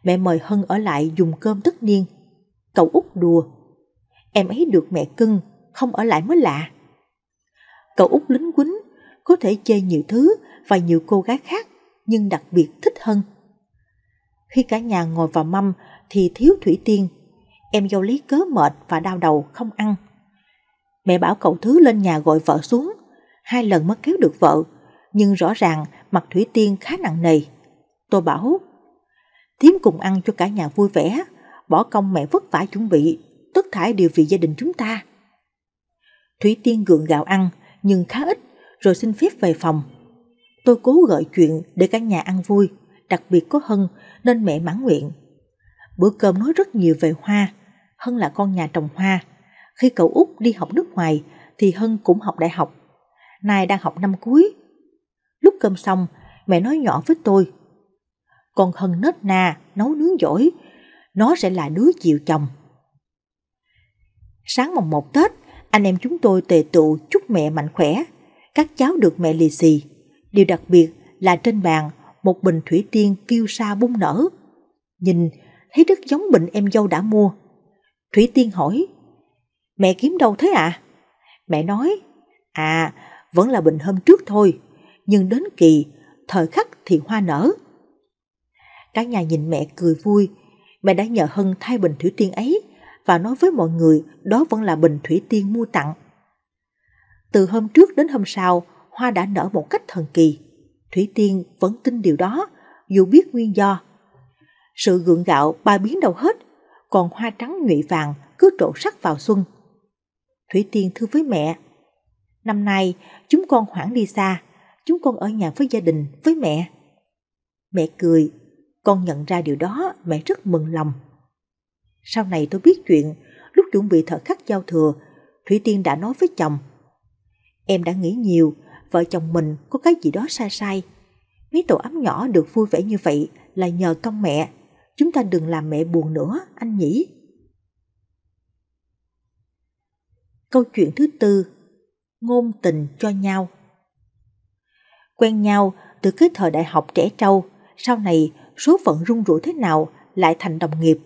Mẹ mời Hân ở lại dùng cơm tất niên. Cậu út đùa. Em ấy được mẹ cưng, không ở lại mới lạ. Cậu út lính quýnh, có thể chơi nhiều thứ và nhiều cô gái khác, nhưng đặc biệt thích Hân. Khi cả nhà ngồi vào mâm thì thiếu thủy tiên. Em dâu lý cớ mệt và đau đầu không ăn. Mẹ bảo cậu Thứ lên nhà gọi vợ xuống. Hai lần mất kéo được vợ, nhưng rõ ràng mặt Thủy Tiên khá nặng nề. Tôi bảo, thiếm cùng ăn cho cả nhà vui vẻ, bỏ công mẹ vất vả chuẩn bị, tất thải đều vì gia đình chúng ta. Thủy Tiên gượng gạo ăn, nhưng khá ít, rồi xin phép về phòng. Tôi cố gợi chuyện để cả nhà ăn vui, đặc biệt có Hân nên mẹ mãn nguyện. Bữa cơm nói rất nhiều về hoa, Hân là con nhà trồng hoa. Khi cậu Út đi học nước ngoài thì Hân cũng học đại học, nay đang học năm cuối. Lúc cơm xong, mẹ nói nhỏ với tôi. Con Hân nết na, nấu nướng giỏi, nó sẽ là đứa chịu chồng. Sáng mồng một Tết, anh em chúng tôi tề tụ chúc mẹ mạnh khỏe. Các cháu được mẹ lì xì. Điều đặc biệt là trên bàn một bình thủy tiên kêu sa bung nở. Nhìn, thấy rất giống bình em dâu đã mua. Thủy tiên hỏi, mẹ kiếm đâu thế ạ? À? Mẹ nói, à, vẫn là bình hôm trước thôi, nhưng đến kỳ, thời khắc thì hoa nở. Cả nhà nhìn mẹ cười vui, mẹ đã nhờ Hân thay bình thủy tiên ấy và nói với mọi người đó vẫn là bình thủy tiên mua tặng. Từ hôm trước đến hôm sau, hoa đã nở một cách thần kỳ. Thủy Tiên vẫn tin điều đó, dù biết nguyên do. Sự gượng gạo bà biến đâu hết, còn hoa trắng nhụy vàng cứ trổ sắc vào xuân. Thủy Tiên thưa với mẹ, năm nay chúng con hoãn đi xa, chúng con ở nhà với gia đình, với mẹ. Mẹ cười, con nhận ra điều đó mẹ rất mừng lòng. Sau này tôi biết chuyện, lúc chuẩn bị thợ khắc giao thừa, Thủy Tiên đã nói với chồng. Em đã nghĩ nhiều, vợ chồng mình có cái gì đó sai sai. Mấy tổ ấm nhỏ được vui vẻ như vậy là nhờ công mẹ. Chúng ta đừng làm mẹ buồn nữa, anh nhỉ? Câu chuyện thứ tư Ngôn tình cho nhau Quen nhau từ cái thời đại học trẻ trâu, sau này số phận rung rủi thế nào lại thành đồng nghiệp.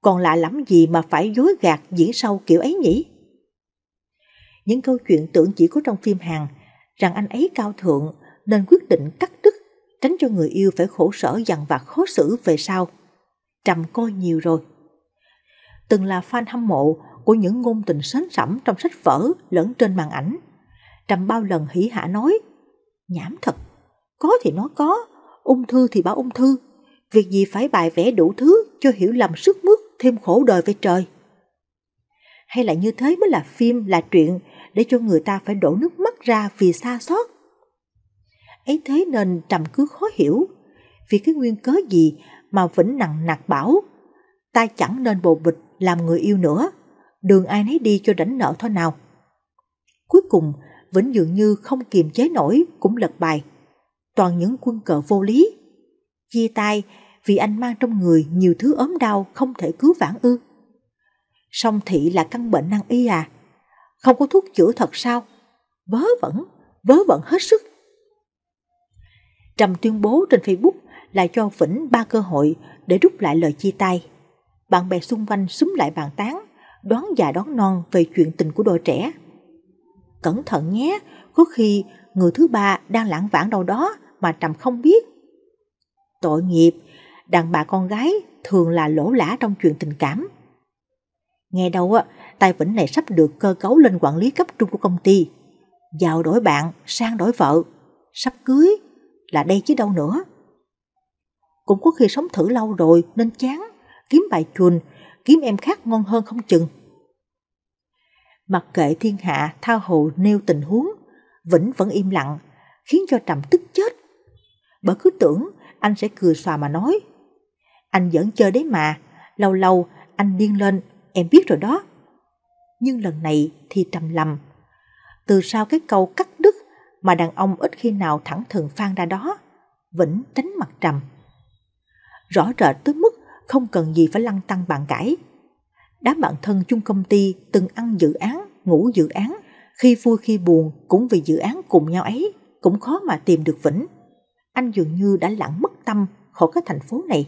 Còn lạ lắm gì mà phải dối gạt diễn sâu kiểu ấy nhỉ? Những câu chuyện tưởng chỉ có trong phim hàng rằng anh ấy cao thượng nên quyết định cắt đứt, tránh cho người yêu phải khổ sở dằn vặt khó xử về sau. Trầm coi nhiều rồi. Từng là fan hâm mộ của những ngôn tình sến sẩm trong sách vở lẫn trên màn ảnh. Trầm bao lần hỉ hả nói, nhảm thật, có thì nó có, ung thư thì bảo ung thư, việc gì phải bài vẽ đủ thứ cho hiểu lầm sức mướt thêm khổ đời với trời. Hay là như thế mới là phim, là truyện để cho người ta phải đổ nước mắt ra vì xa xót. Ấy thế nên trầm cứ khó hiểu, vì cái nguyên cớ gì mà Vĩnh nặng nặc bảo, ta chẳng nên bồ bịch làm người yêu nữa, đường ai nấy đi cho rảnh nợ thôi nào. Cuối cùng, Vĩnh dường như không kiềm chế nổi cũng lật bài. Toàn những quân cờ vô lý. Chia tay vì anh mang trong người nhiều thứ ốm đau không thể cứu vãn ư. Song thị là căn bệnh năng y à? Không có thuốc chữa thật sao? vớ vẩn, vớ vẩn hết sức. Trầm tuyên bố trên Facebook là cho Vĩnh ba cơ hội để rút lại lời chia tay. Bạn bè xung quanh súng lại bàn tán, đoán già đoán non về chuyện tình của đôi trẻ. Cẩn thận nhé, có khi người thứ ba đang lãng vãng đâu đó mà Trầm không biết. Tội nghiệp, đàn bà con gái thường là lỗ lã trong chuyện tình cảm. Nghe đâu á, Tài Vĩnh này sắp được cơ cấu lên quản lý cấp trung của công ty giàu đổi bạn, sang đổi vợ, sắp cưới là đây chứ đâu nữa. Cũng có khi sống thử lâu rồi nên chán, kiếm bài chuồn, kiếm em khác ngon hơn không chừng. Mặc kệ thiên hạ thao hồ nêu tình huống, Vĩnh vẫn im lặng, khiến cho Trầm tức chết. Bởi cứ tưởng anh sẽ cười xòa mà nói. Anh vẫn chơi đấy mà, lâu lâu anh điên lên, em biết rồi đó. Nhưng lần này thì Trầm lầm từ sau cái câu cắt đứt mà đàn ông ít khi nào thẳng thường phan ra đó. Vĩnh tránh mặt trầm. Rõ rệt tới mức không cần gì phải lăn tăng bàn cãi. Đám bạn thân chung công ty từng ăn dự án, ngủ dự án, khi vui khi buồn cũng vì dự án cùng nhau ấy, cũng khó mà tìm được Vĩnh. Anh dường như đã lãng mất tâm khỏi cái thành phố này.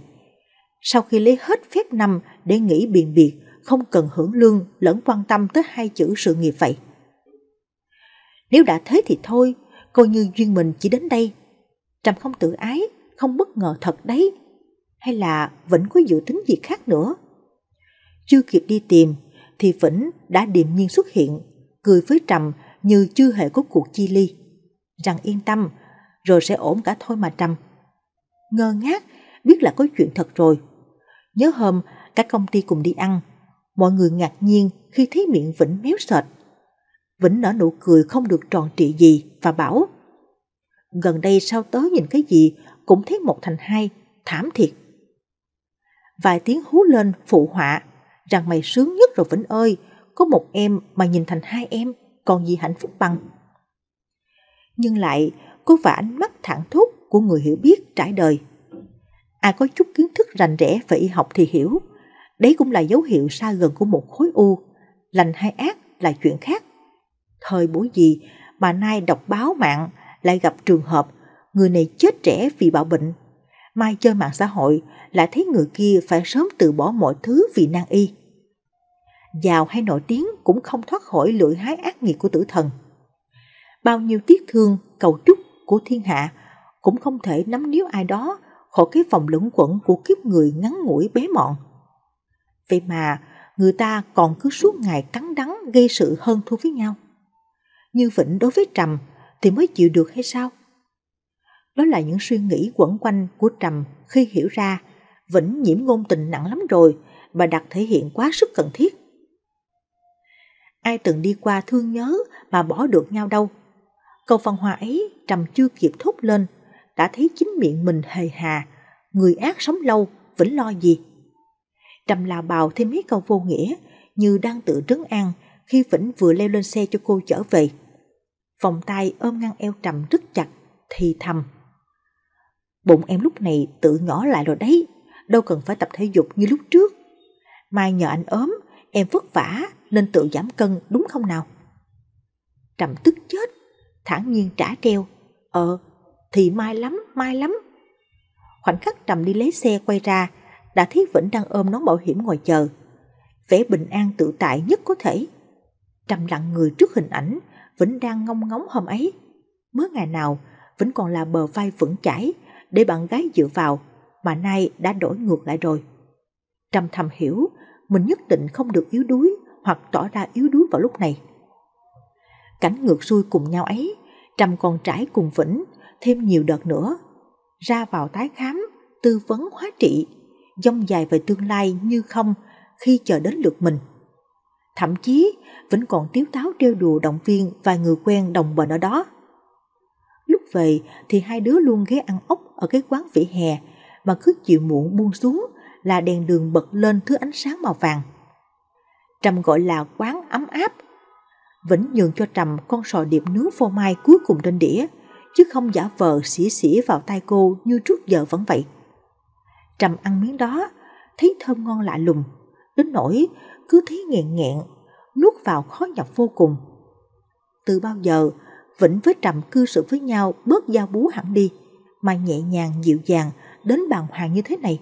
Sau khi lấy hết phép năm để nghỉ biền biệt, không cần hưởng lương lẫn quan tâm tới hai chữ sự nghiệp vậy. Nếu đã thế thì thôi, coi như duyên mình chỉ đến đây. Trầm không tự ái, không bất ngờ thật đấy. Hay là Vĩnh có dự tính gì khác nữa? Chưa kịp đi tìm, thì Vĩnh đã điềm nhiên xuất hiện, cười với Trầm như chưa hề có cuộc chi ly. Rằng yên tâm, rồi sẽ ổn cả thôi mà Trầm. Ngơ ngác, biết là có chuyện thật rồi. Nhớ hôm, cả công ty cùng đi ăn, mọi người ngạc nhiên khi thấy miệng Vĩnh méo sệt Vĩnh nở nụ cười không được tròn trị gì và bảo Gần đây sao tớ nhìn cái gì cũng thấy một thành hai, thảm thiệt. Vài tiếng hú lên phụ họa rằng mày sướng nhất rồi Vĩnh ơi, có một em mà nhìn thành hai em, còn gì hạnh phúc bằng. Nhưng lại có vả ánh mắt thẳng thốt của người hiểu biết trải đời. Ai có chút kiến thức rành rẽ về y học thì hiểu, đấy cũng là dấu hiệu xa gần của một khối u, lành hay ác là chuyện khác. Thời buổi gì mà nay đọc báo mạng lại gặp trường hợp người này chết trẻ vì bạo bệnh. Mai chơi mạng xã hội lại thấy người kia phải sớm từ bỏ mọi thứ vì nan y. Giàu hay nổi tiếng cũng không thoát khỏi lưỡi hái ác nghiệt của tử thần. Bao nhiêu tiếc thương, cầu chúc của thiên hạ cũng không thể nắm níu ai đó khỏi cái vòng luẩn quẩn của kiếp người ngắn ngủi bé mọn. Vậy mà, người ta còn cứ suốt ngày cắn đắng gây sự hơn thua với nhau như Vĩnh đối với Trầm thì mới chịu được hay sao? Đó là những suy nghĩ quẩn quanh của Trầm khi hiểu ra Vĩnh nhiễm ngôn tình nặng lắm rồi và đặt thể hiện quá sức cần thiết. Ai từng đi qua thương nhớ mà bỏ được nhau đâu. Câu phần hòa ấy Trầm chưa kịp thốt lên, đã thấy chính miệng mình hề hà, người ác sống lâu, Vĩnh lo gì? Trầm là bào thêm mấy câu vô nghĩa như đang tự trấn an khi Vĩnh vừa leo lên xe cho cô trở về vòng tay ôm ngăn eo trầm rất chặt, thì thầm. Bụng em lúc này tự nhỏ lại rồi đấy, đâu cần phải tập thể dục như lúc trước. Mai nhờ anh ốm, em vất vả nên tự giảm cân đúng không nào? Trầm tức chết, thản nhiên trả treo. Ờ, thì mai lắm, mai lắm. Khoảnh khắc Trầm đi lấy xe quay ra, đã thấy Vĩnh đang ôm nón bảo hiểm ngồi chờ. Vẻ bình an tự tại nhất có thể. Trầm lặng người trước hình ảnh vĩnh đang ngông ngóng hôm ấy. Mới ngày nào vĩnh còn là bờ vai vững chãi để bạn gái dựa vào mà nay đã đổi ngược lại rồi. Trầm thầm hiểu mình nhất định không được yếu đuối hoặc tỏ ra yếu đuối vào lúc này. Cảnh ngược xuôi cùng nhau ấy, Trầm còn trải cùng Vĩnh thêm nhiều đợt nữa. Ra vào tái khám, tư vấn hóa trị, dông dài về tương lai như không khi chờ đến lượt mình thậm chí vẫn còn tiếu táo trêu đùa động viên vài người quen đồng bệnh ở đó. Lúc về thì hai đứa luôn ghé ăn ốc ở cái quán vỉa hè mà cứ chịu muộn buông xuống là đèn đường bật lên thứ ánh sáng màu vàng. Trầm gọi là quán ấm áp. Vĩnh nhường cho Trầm con sò điệp nướng phô mai cuối cùng trên đĩa, chứ không giả vờ xỉa xỉa vào tay cô như trước giờ vẫn vậy. Trầm ăn miếng đó, thấy thơm ngon lạ lùng, đến nỗi cứ thế nghẹn nghẹn, nuốt vào khó nhọc vô cùng. Từ bao giờ, Vĩnh với Trầm cư xử với nhau bớt giao bú hẳn đi, mà nhẹ nhàng dịu dàng đến bàn hoàng như thế này.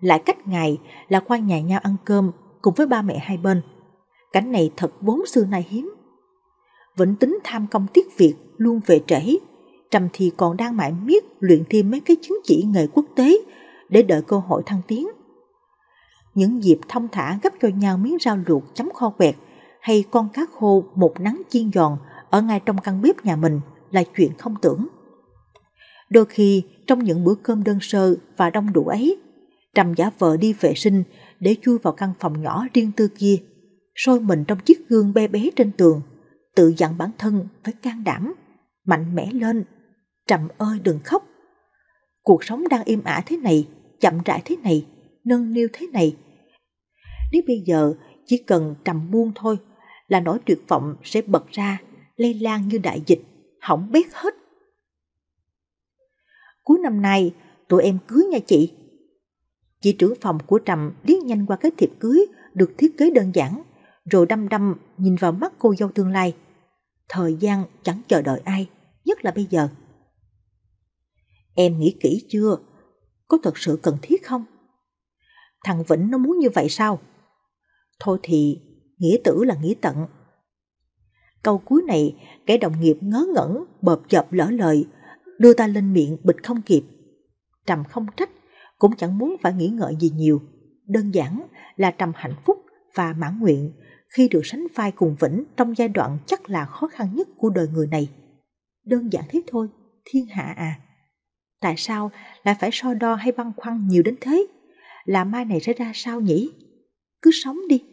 Lại cách ngày là qua nhà nhau ăn cơm cùng với ba mẹ hai bên. Cảnh này thật vốn xưa nay hiếm. Vĩnh tính tham công tiếc việc luôn về trễ. Trầm thì còn đang mãi miết luyện thêm mấy cái chứng chỉ nghề quốc tế để đợi cơ hội thăng tiến những dịp thông thả gấp cho nhau miếng rau luộc chấm kho quẹt hay con cá khô một nắng chiên giòn ở ngay trong căn bếp nhà mình là chuyện không tưởng. Đôi khi trong những bữa cơm đơn sơ và đông đủ ấy, Trầm giả vợ đi vệ sinh để chui vào căn phòng nhỏ riêng tư kia, soi mình trong chiếc gương bé bé trên tường, tự dặn bản thân phải can đảm, mạnh mẽ lên. Trầm ơi đừng khóc. Cuộc sống đang im ả thế này, chậm rãi thế này, nâng niu thế này nếu bây giờ chỉ cần trầm buông thôi là nỗi tuyệt vọng sẽ bật ra, lây lan như đại dịch, hỏng biết hết. Cuối năm nay, tụi em cưới nha chị. Chị trưởng phòng của Trầm liếc nhanh qua cái thiệp cưới được thiết kế đơn giản, rồi đăm đăm nhìn vào mắt cô dâu tương lai. Thời gian chẳng chờ đợi ai, nhất là bây giờ. Em nghĩ kỹ chưa? Có thật sự cần thiết không? Thằng Vĩnh nó muốn như vậy sao? Thôi thì, nghĩa tử là nghĩa tận. Câu cuối này, kẻ đồng nghiệp ngớ ngẩn, bợp chợp lỡ lời, đưa ta lên miệng bịch không kịp. Trầm không trách, cũng chẳng muốn phải nghĩ ngợi gì nhiều. Đơn giản là Trầm hạnh phúc và mãn nguyện khi được sánh vai cùng Vĩnh trong giai đoạn chắc là khó khăn nhất của đời người này. Đơn giản thế thôi, thiên hạ à. Tại sao lại phải so đo hay băn khoăn nhiều đến thế? Là mai này sẽ ra sao nhỉ? Cứ sống đi,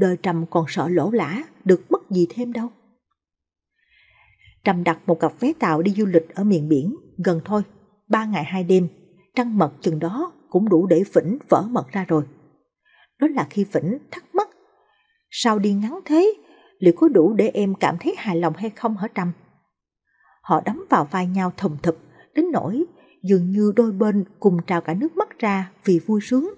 đời Trầm còn sợ lỗ lã, được mất gì thêm đâu. Trầm đặt một cặp vé tàu đi du lịch ở miền biển, gần thôi, ba ngày hai đêm, trăng mật chừng đó cũng đủ để Phỉnh vỡ mật ra rồi. Đó là khi Phỉnh thắc mắc, sao đi ngắn thế, liệu có đủ để em cảm thấy hài lòng hay không hả Trầm? Họ đấm vào vai nhau thùm thụp, đến nỗi dường như đôi bên cùng trào cả nước mắt ra vì vui sướng.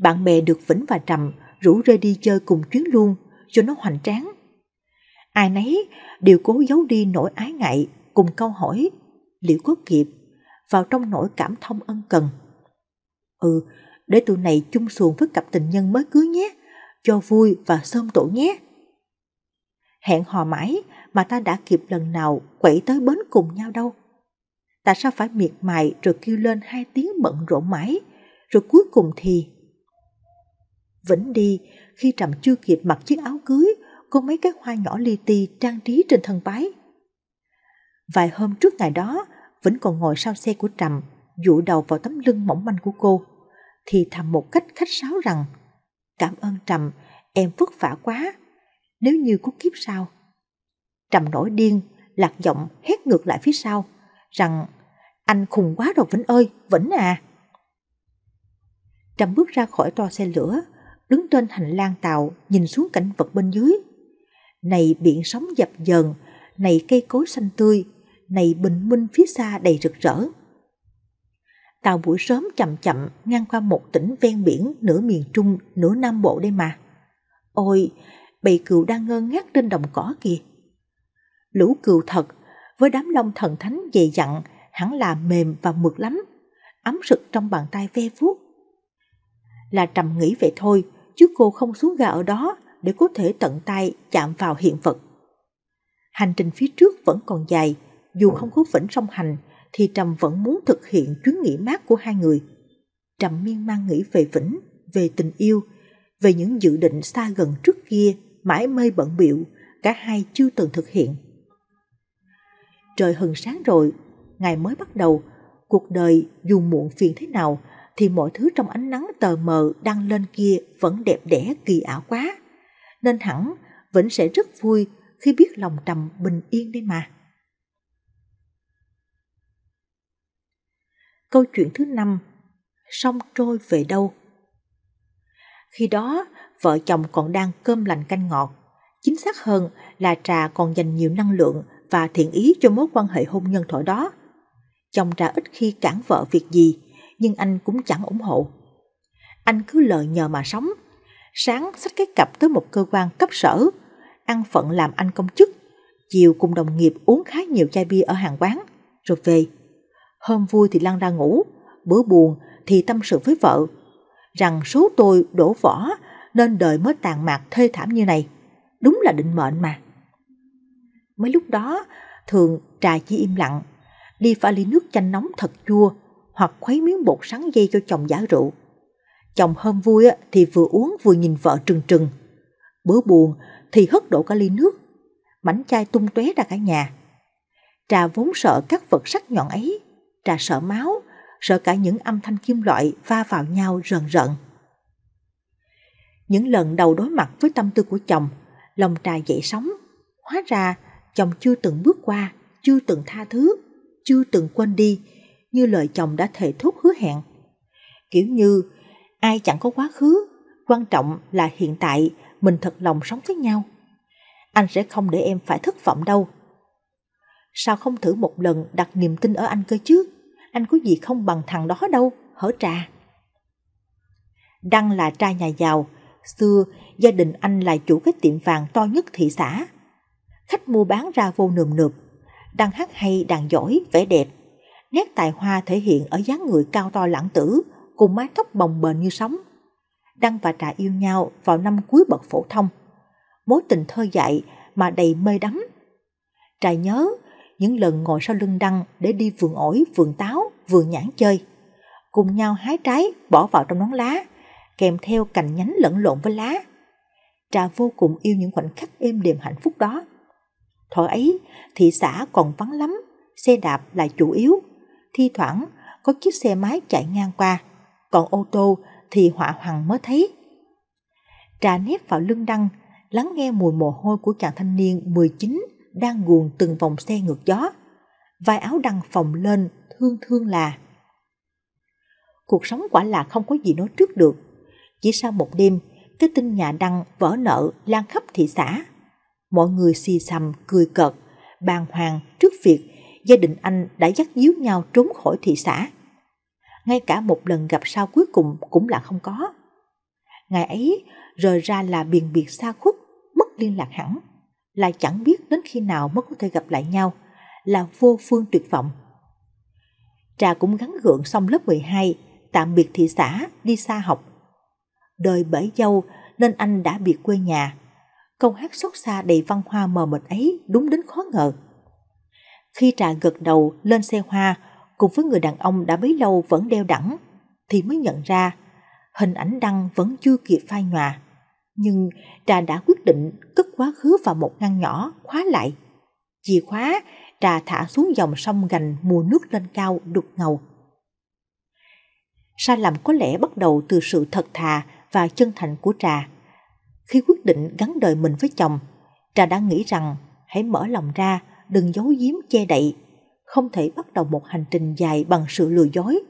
Bạn bè được Vĩnh và Trầm rủ rê đi chơi cùng chuyến luôn, cho nó hoành tráng. Ai nấy đều cố giấu đi nỗi ái ngại cùng câu hỏi liệu có kịp vào trong nỗi cảm thông ân cần. Ừ, để tụi này chung xuồng với cặp tình nhân mới cưới nhé, cho vui và xôm tổ nhé. Hẹn hò mãi mà ta đã kịp lần nào quẩy tới bến cùng nhau đâu. Tại sao phải miệt mài rồi kêu lên hai tiếng bận rộn mãi, rồi cuối cùng thì vẫn đi khi trầm chưa kịp mặc chiếc áo cưới có mấy cái hoa nhỏ li ti trang trí trên thân váy. Vài hôm trước ngày đó, vẫn còn ngồi sau xe của Trầm, dụ đầu vào tấm lưng mỏng manh của cô, thì thầm một cách khách sáo rằng Cảm ơn Trầm, em vất vả quá, nếu như có kiếp sau. Trầm nổi điên, lạc giọng hét ngược lại phía sau, rằng anh khùng quá rồi Vĩnh ơi, Vĩnh à. Trầm bước ra khỏi toa xe lửa, đứng trên hành lang tàu nhìn xuống cảnh vật bên dưới. Này biển sóng dập dần, này cây cối xanh tươi, này bình minh phía xa đầy rực rỡ. Tàu buổi sớm chậm chậm ngang qua một tỉnh ven biển nửa miền Trung, nửa Nam Bộ đây mà. Ôi, bầy cừu đang ngơ ngác trên đồng cỏ kìa. Lũ cừu thật, với đám lông thần thánh dày dặn, hẳn là mềm và mượt lắm, ấm sực trong bàn tay ve vuốt. Là trầm nghĩ vậy thôi, chứ cô không xuống ga ở đó để có thể tận tay chạm vào hiện vật. Hành trình phía trước vẫn còn dài, dù không có vĩnh song hành thì Trầm vẫn muốn thực hiện chuyến nghỉ mát của hai người. Trầm miên man nghĩ về Vĩnh, về tình yêu, về những dự định xa gần trước kia mãi mê bận biệu cả hai chưa từng thực hiện. Trời hừng sáng rồi, ngày mới bắt đầu, cuộc đời dù muộn phiền thế nào thì mọi thứ trong ánh nắng tờ mờ đăng lên kia vẫn đẹp đẽ kỳ ảo quá. Nên hẳn vẫn sẽ rất vui khi biết lòng trầm bình yên đây mà. Câu chuyện thứ năm, sông trôi về đâu? Khi đó, vợ chồng còn đang cơm lành canh ngọt. Chính xác hơn là trà còn dành nhiều năng lượng và thiện ý cho mối quan hệ hôn nhân thổi đó. Chồng trà ít khi cản vợ việc gì, nhưng anh cũng chẳng ủng hộ. Anh cứ lợi nhờ mà sống, sáng xách cái cặp tới một cơ quan cấp sở, ăn phận làm anh công chức, chiều cùng đồng nghiệp uống khá nhiều chai bia ở hàng quán, rồi về. Hôm vui thì lăn ra ngủ, bữa buồn thì tâm sự với vợ, rằng số tôi đổ vỏ nên đời mới tàn mạc thê thảm như này. Đúng là định mệnh mà. Mấy lúc đó, thường trà chỉ im lặng, đi pha ly nước chanh nóng thật chua, hoặc khuấy miếng bột sắn dây cho chồng giả rượu. Chồng hôm vui thì vừa uống vừa nhìn vợ trừng trừng. Bữa buồn thì hất đổ cả ly nước, mảnh chai tung tóe ra cả nhà. Trà vốn sợ các vật sắc nhọn ấy, trà sợ máu, sợ cả những âm thanh kim loại va vào nhau rần rận. Những lần đầu đối mặt với tâm tư của chồng, lòng trà dậy sóng. Hóa ra, chồng chưa từng bước qua, chưa từng tha thứ, chưa từng quên đi như lời chồng đã thề thốt hứa hẹn. Kiểu như ai chẳng có quá khứ, quan trọng là hiện tại mình thật lòng sống với nhau. Anh sẽ không để em phải thất vọng đâu. Sao không thử một lần đặt niềm tin ở anh cơ chứ? Anh có gì không bằng thằng đó đâu, hở trà. Đăng là trai nhà giàu, xưa gia đình anh là chủ cái tiệm vàng to nhất thị xã. Khách mua bán ra vô nườm nượp, Đăng hát hay, đàn giỏi, vẻ đẹp, nét tài hoa thể hiện ở dáng người cao to lãng tử, cùng mái tóc bồng bềnh như sóng. Đăng và Trà yêu nhau vào năm cuối bậc phổ thông. Mối tình thơ dại mà đầy mê đắm. Trà nhớ những lần ngồi sau lưng Đăng để đi vườn ổi, vườn táo, vườn nhãn chơi. Cùng nhau hái trái, bỏ vào trong nón lá, kèm theo cành nhánh lẫn lộn với lá. Trà vô cùng yêu những khoảnh khắc êm đềm hạnh phúc đó. Thời ấy, thị xã còn vắng lắm, xe đạp là chủ yếu, thi thoảng có chiếc xe máy chạy ngang qua, còn ô tô thì họa hoàng mới thấy. Trà nếp vào lưng đăng, lắng nghe mùi mồ hôi của chàng thanh niên 19 đang guồn từng vòng xe ngược gió. Vai áo đăng phồng lên, thương thương là. Cuộc sống quả là không có gì nói trước được. Chỉ sau một đêm, cái tin nhà đăng vỡ nợ lan khắp thị xã. Mọi người xì xầm, cười cợt, bàng hoàng trước việc gia đình anh đã dắt díu nhau trốn khỏi thị xã. Ngay cả một lần gặp sau cuối cùng cũng là không có. Ngày ấy, rời ra là biền biệt xa khuất, mất liên lạc hẳn, là chẳng biết đến khi nào mới có thể gặp lại nhau, là vô phương tuyệt vọng. Trà cũng gắn gượng xong lớp 12, tạm biệt thị xã, đi xa học. Đời bởi dâu nên anh đã biệt quê nhà. Câu hát xót xa đầy văn hoa mờ mịt ấy đúng đến khó ngờ. Khi Trà gật đầu lên xe hoa, cùng với người đàn ông đã bấy lâu vẫn đeo đẳng, thì mới nhận ra hình ảnh đăng vẫn chưa kịp phai nhòa. Nhưng Trà đã quyết định cất quá khứ vào một ngăn nhỏ, khóa lại. Chìa khóa, Trà thả xuống dòng sông gành mùa nước lên cao đục ngầu. Sai lầm có lẽ bắt đầu từ sự thật thà và chân thành của Trà. Khi quyết định gắn đời mình với chồng, Trà đã nghĩ rằng hãy mở lòng ra đừng giấu giếm che đậy. Không thể bắt đầu một hành trình dài bằng sự lừa dối.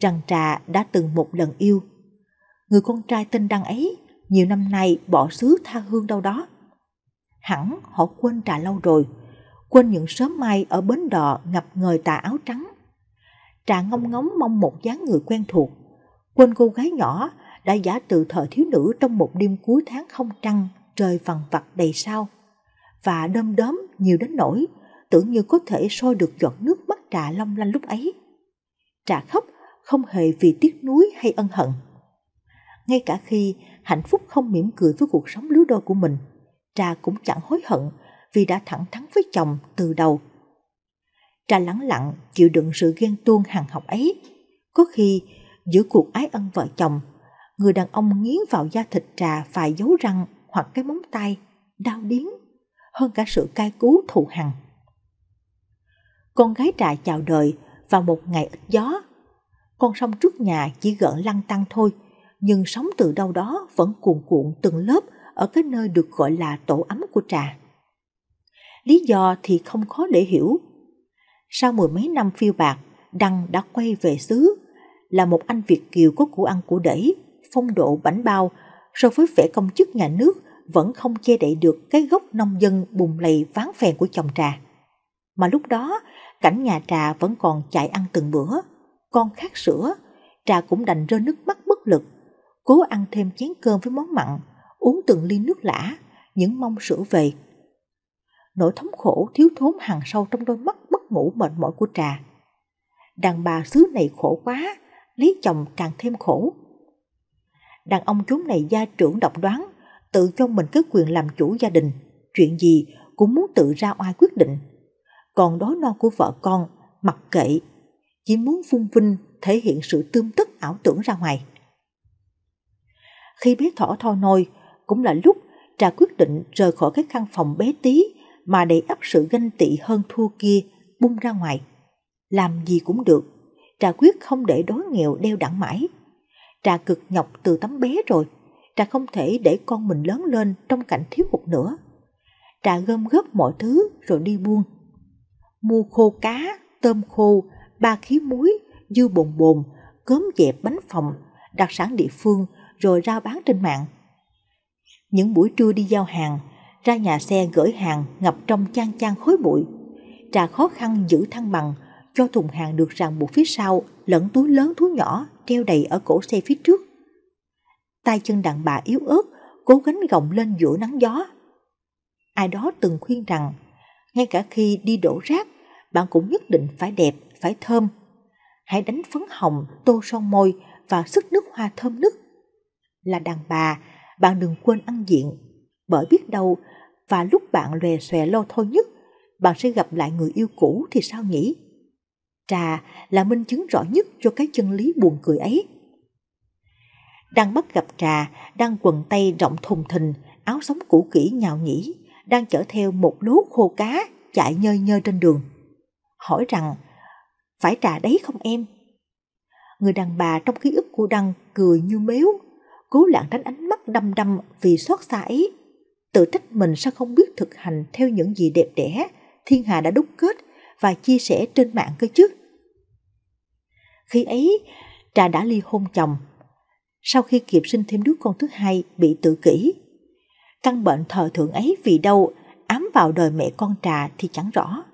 Rằng trà đã từng một lần yêu. Người con trai tên Đăng ấy nhiều năm nay bỏ xứ tha hương đâu đó. Hẳn họ quên trà lâu rồi, quên những sớm mai ở bến đò ngập ngời tà áo trắng. Trà ngông ngóng mong một dáng người quen thuộc, quên cô gái nhỏ đã giả từ thợ thiếu nữ trong một đêm cuối tháng không trăng, trời vằn vặt đầy sao và đom đóm nhiều đến nỗi tưởng như có thể sôi được giọt nước mắt trà long lanh lúc ấy. Trà khóc không hề vì tiếc nuối hay ân hận. Ngay cả khi hạnh phúc không mỉm cười với cuộc sống lứa đôi của mình, Trà cũng chẳng hối hận vì đã thẳng thắn với chồng từ đầu. Trà lắng lặng chịu đựng sự ghen tuông hàng học ấy. Có khi giữa cuộc ái ân vợ chồng, người đàn ông nghiến vào da thịt Trà vài dấu răng hoặc cái móng tay, đau điếng hơn cả sự cai cứu thù hằn. Con gái trại chào đời vào một ngày ít gió. Con sông trước nhà chỉ gợn lăn tăng thôi, nhưng sóng từ đâu đó vẫn cuồn cuộn từng lớp ở cái nơi được gọi là tổ ấm của trà. Lý do thì không khó để hiểu. Sau mười mấy năm phiêu bạc, Đăng đã quay về xứ, là một anh Việt kiều có của ăn của đẩy, phong độ bảnh bao so với vẻ công chức nhà nước vẫn không che đậy được cái gốc nông dân bùng lầy ván phèn của chồng trà. Mà lúc đó, cảnh nhà trà vẫn còn chạy ăn từng bữa, con khát sữa, trà cũng đành rơi nước mắt bất lực, cố ăn thêm chén cơm với món mặn, uống từng ly nước lã, những mong sữa về. Nỗi thống khổ thiếu thốn hàng sâu trong đôi mắt bất ngủ mệt mỏi của trà. Đàn bà xứ này khổ quá, lấy chồng càng thêm khổ. Đàn ông chúng này gia trưởng độc đoán, tự cho mình cái quyền làm chủ gia đình, chuyện gì cũng muốn tự ra oai quyết định. Còn đó no của vợ con, mặc kệ, chỉ muốn phung vinh thể hiện sự tương tức ảo tưởng ra ngoài. Khi bé thỏ thoi nôi, cũng là lúc trà quyết định rời khỏi cái căn phòng bé tí mà đầy ắp sự ganh tị hơn thua kia bung ra ngoài. Làm gì cũng được, trà quyết không để đói nghèo đeo đẳng mãi. Trà cực nhọc từ tấm bé rồi, Trà không thể để con mình lớn lên trong cảnh thiếu hụt nữa. Trà gom góp mọi thứ rồi đi buôn. Mua khô cá, tôm khô, ba khí muối, dưa bồn bồn, cơm dẹp bánh phòng, đặc sản địa phương rồi ra bán trên mạng. Những buổi trưa đi giao hàng, ra nhà xe gửi hàng ngập trong chan chan khối bụi. Trà khó khăn giữ thăng bằng, cho thùng hàng được ràng buộc phía sau, lẫn túi lớn túi nhỏ treo đầy ở cổ xe phía trước tay chân đàn bà yếu ớt, cố gắng gồng lên giữa nắng gió. Ai đó từng khuyên rằng, ngay cả khi đi đổ rác, bạn cũng nhất định phải đẹp, phải thơm. Hãy đánh phấn hồng, tô son môi và sức nước hoa thơm nức. Là đàn bà, bạn đừng quên ăn diện, bởi biết đâu và lúc bạn lòe xòe lo thôi nhất, bạn sẽ gặp lại người yêu cũ thì sao nhỉ? Trà là minh chứng rõ nhất cho cái chân lý buồn cười ấy đang bắt gặp trà, đang quần tay rộng thùng thình, áo sống cũ kỹ nhào nhĩ, đang chở theo một lú khô cá chạy nhơi nhơi trên đường. Hỏi rằng, phải trà đấy không em? Người đàn bà trong ký ức của Đăng cười như mếu, cố lạng tránh ánh mắt đăm đăm vì xót xa ấy. Tự trách mình sao không biết thực hành theo những gì đẹp đẽ thiên hà đã đúc kết và chia sẻ trên mạng cơ chứ. Khi ấy, Trà đã ly hôn chồng sau khi kịp sinh thêm đứa con thứ hai bị tự kỷ. Căn bệnh thờ thượng ấy vì đâu ám vào đời mẹ con Trà thì chẳng rõ.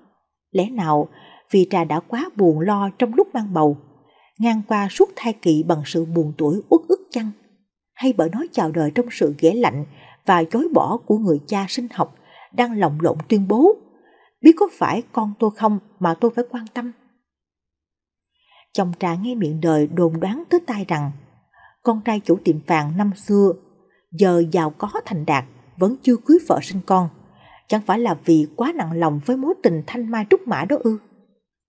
Lẽ nào vì Trà đã quá buồn lo trong lúc mang bầu, ngang qua suốt thai kỳ bằng sự buồn tuổi uất ức chăng? Hay bởi nói chào đời trong sự ghẻ lạnh và chối bỏ của người cha sinh học đang lồng lộn tuyên bố biết có phải con tôi không mà tôi phải quan tâm. Chồng trà nghe miệng đời đồn đoán tới tai rằng con trai chủ tiệm vàng năm xưa, giờ giàu có thành đạt, vẫn chưa cưới vợ sinh con. Chẳng phải là vì quá nặng lòng với mối tình thanh mai trúc mã đó ư.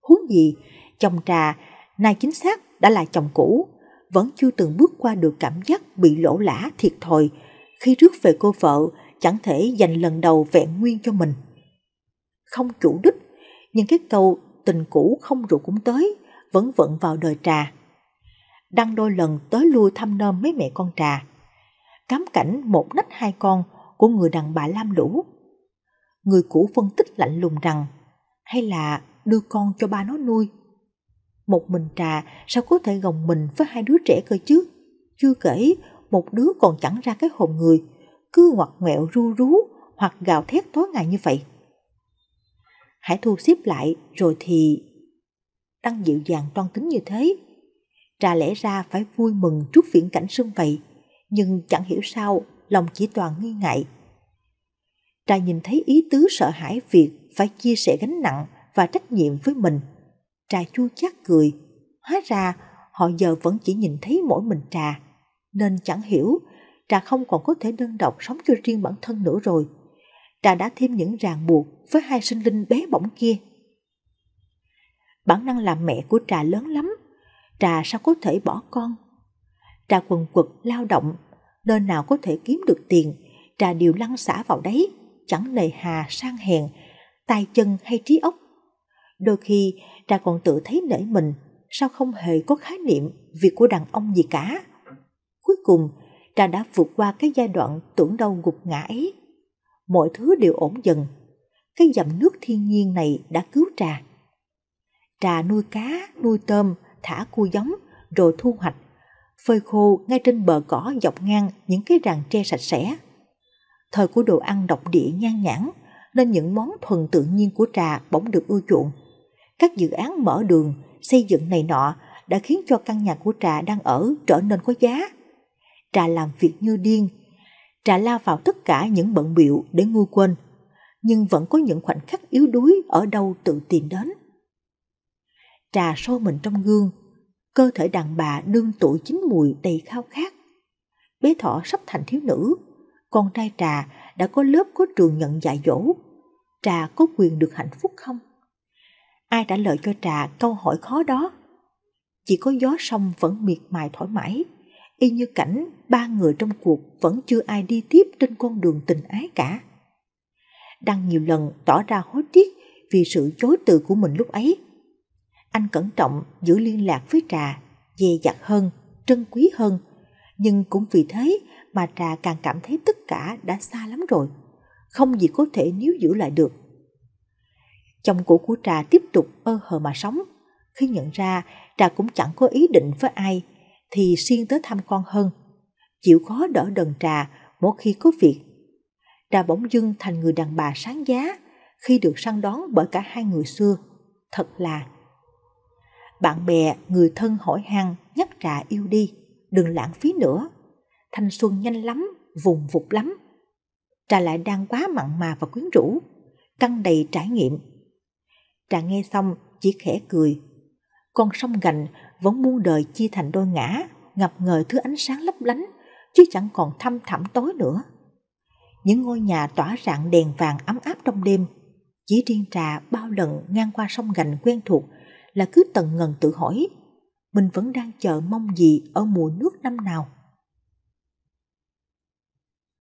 Huống gì, chồng trà, nay chính xác đã là chồng cũ, vẫn chưa từng bước qua được cảm giác bị lỗ lã thiệt thòi khi rước về cô vợ chẳng thể dành lần đầu vẹn nguyên cho mình. Không chủ đích, nhưng cái câu tình cũ không rượu cũng tới vẫn vận vào đời trà đăng đôi lần tới lui thăm nơm mấy mẹ con trà. Cám cảnh một nách hai con của người đàn bà lam lũ. Người cũ phân tích lạnh lùng rằng, hay là đưa con cho ba nó nuôi. Một mình trà sao có thể gồng mình với hai đứa trẻ cơ chứ? Chưa kể, một đứa còn chẳng ra cái hồn người, cứ ngoặt ngoẹo ru rú hoặc gào thét tối ngày như vậy. Hãy thu xếp lại rồi thì... Đăng dịu dàng toan tính như thế, ra lẽ ra phải vui mừng trước viễn cảnh sung vậy, nhưng chẳng hiểu sao lòng chỉ toàn nghi ngại. Trà nhìn thấy ý tứ sợ hãi việc phải chia sẻ gánh nặng và trách nhiệm với mình. Trà chua chát cười, hóa ra họ giờ vẫn chỉ nhìn thấy mỗi mình Trà, nên chẳng hiểu Trà không còn có thể đơn độc sống cho riêng bản thân nữa rồi. Trà đã thêm những ràng buộc với hai sinh linh bé bỏng kia. Bản năng làm mẹ của Trà lớn lắm, Trà sao có thể bỏ con? Trà quần quật lao động, nơi nào có thể kiếm được tiền, trà đều lăn xả vào đấy, chẳng nề hà sang hèn, tay chân hay trí óc. Đôi khi trà còn tự thấy nể mình, sao không hề có khái niệm việc của đàn ông gì cả. Cuối cùng, trà đã vượt qua cái giai đoạn tưởng đâu gục ngã ấy. Mọi thứ đều ổn dần. Cái dầm nước thiên nhiên này đã cứu trà. Trà nuôi cá, nuôi tôm, thả cua giống rồi thu hoạch, phơi khô ngay trên bờ cỏ dọc ngang những cái ràng tre sạch sẽ. Thời của đồ ăn độc địa nhan nhản nên những món thuần tự nhiên của trà bỗng được ưa chuộng. Các dự án mở đường, xây dựng này nọ đã khiến cho căn nhà của trà đang ở trở nên có giá. Trà làm việc như điên, trà lao vào tất cả những bận biệu để nguôi quên, nhưng vẫn có những khoảnh khắc yếu đuối ở đâu tự tìm đến trà soi mình trong gương. Cơ thể đàn bà đương tuổi chín mùi đầy khao khát. Bé thỏ sắp thành thiếu nữ, con trai trà đã có lớp có trường nhận dạy dỗ. Trà có quyền được hạnh phúc không? Ai trả lời cho trà câu hỏi khó đó? Chỉ có gió sông vẫn miệt mài thoải mái, y như cảnh ba người trong cuộc vẫn chưa ai đi tiếp trên con đường tình ái cả. Đăng nhiều lần tỏ ra hối tiếc vì sự chối từ của mình lúc ấy. Anh cẩn trọng giữ liên lạc với Trà, dè dặt hơn, trân quý hơn. Nhưng cũng vì thế mà Trà càng cảm thấy tất cả đã xa lắm rồi. Không gì có thể níu giữ lại được. Chồng cũ của Trà tiếp tục ơ hờ mà sống. Khi nhận ra Trà cũng chẳng có ý định với ai, thì siêng tới thăm con hơn. Chịu khó đỡ đần Trà mỗi khi có việc. Trà bỗng dưng thành người đàn bà sáng giá khi được săn đón bởi cả hai người xưa. Thật là bạn bè, người thân hỏi han nhắc trả yêu đi, đừng lãng phí nữa. Thanh xuân nhanh lắm, vùng vụt lắm. Trà lại đang quá mặn mà và quyến rũ, căng đầy trải nghiệm. Trà nghe xong chỉ khẽ cười. Con sông gành vẫn muôn đời chia thành đôi ngã, ngập ngời thứ ánh sáng lấp lánh, chứ chẳng còn thăm thẳm tối nữa. Những ngôi nhà tỏa rạng đèn vàng ấm áp trong đêm, chỉ riêng trà bao lần ngang qua sông gành quen thuộc là cứ tần ngần tự hỏi mình vẫn đang chờ mong gì ở mùa nước năm nào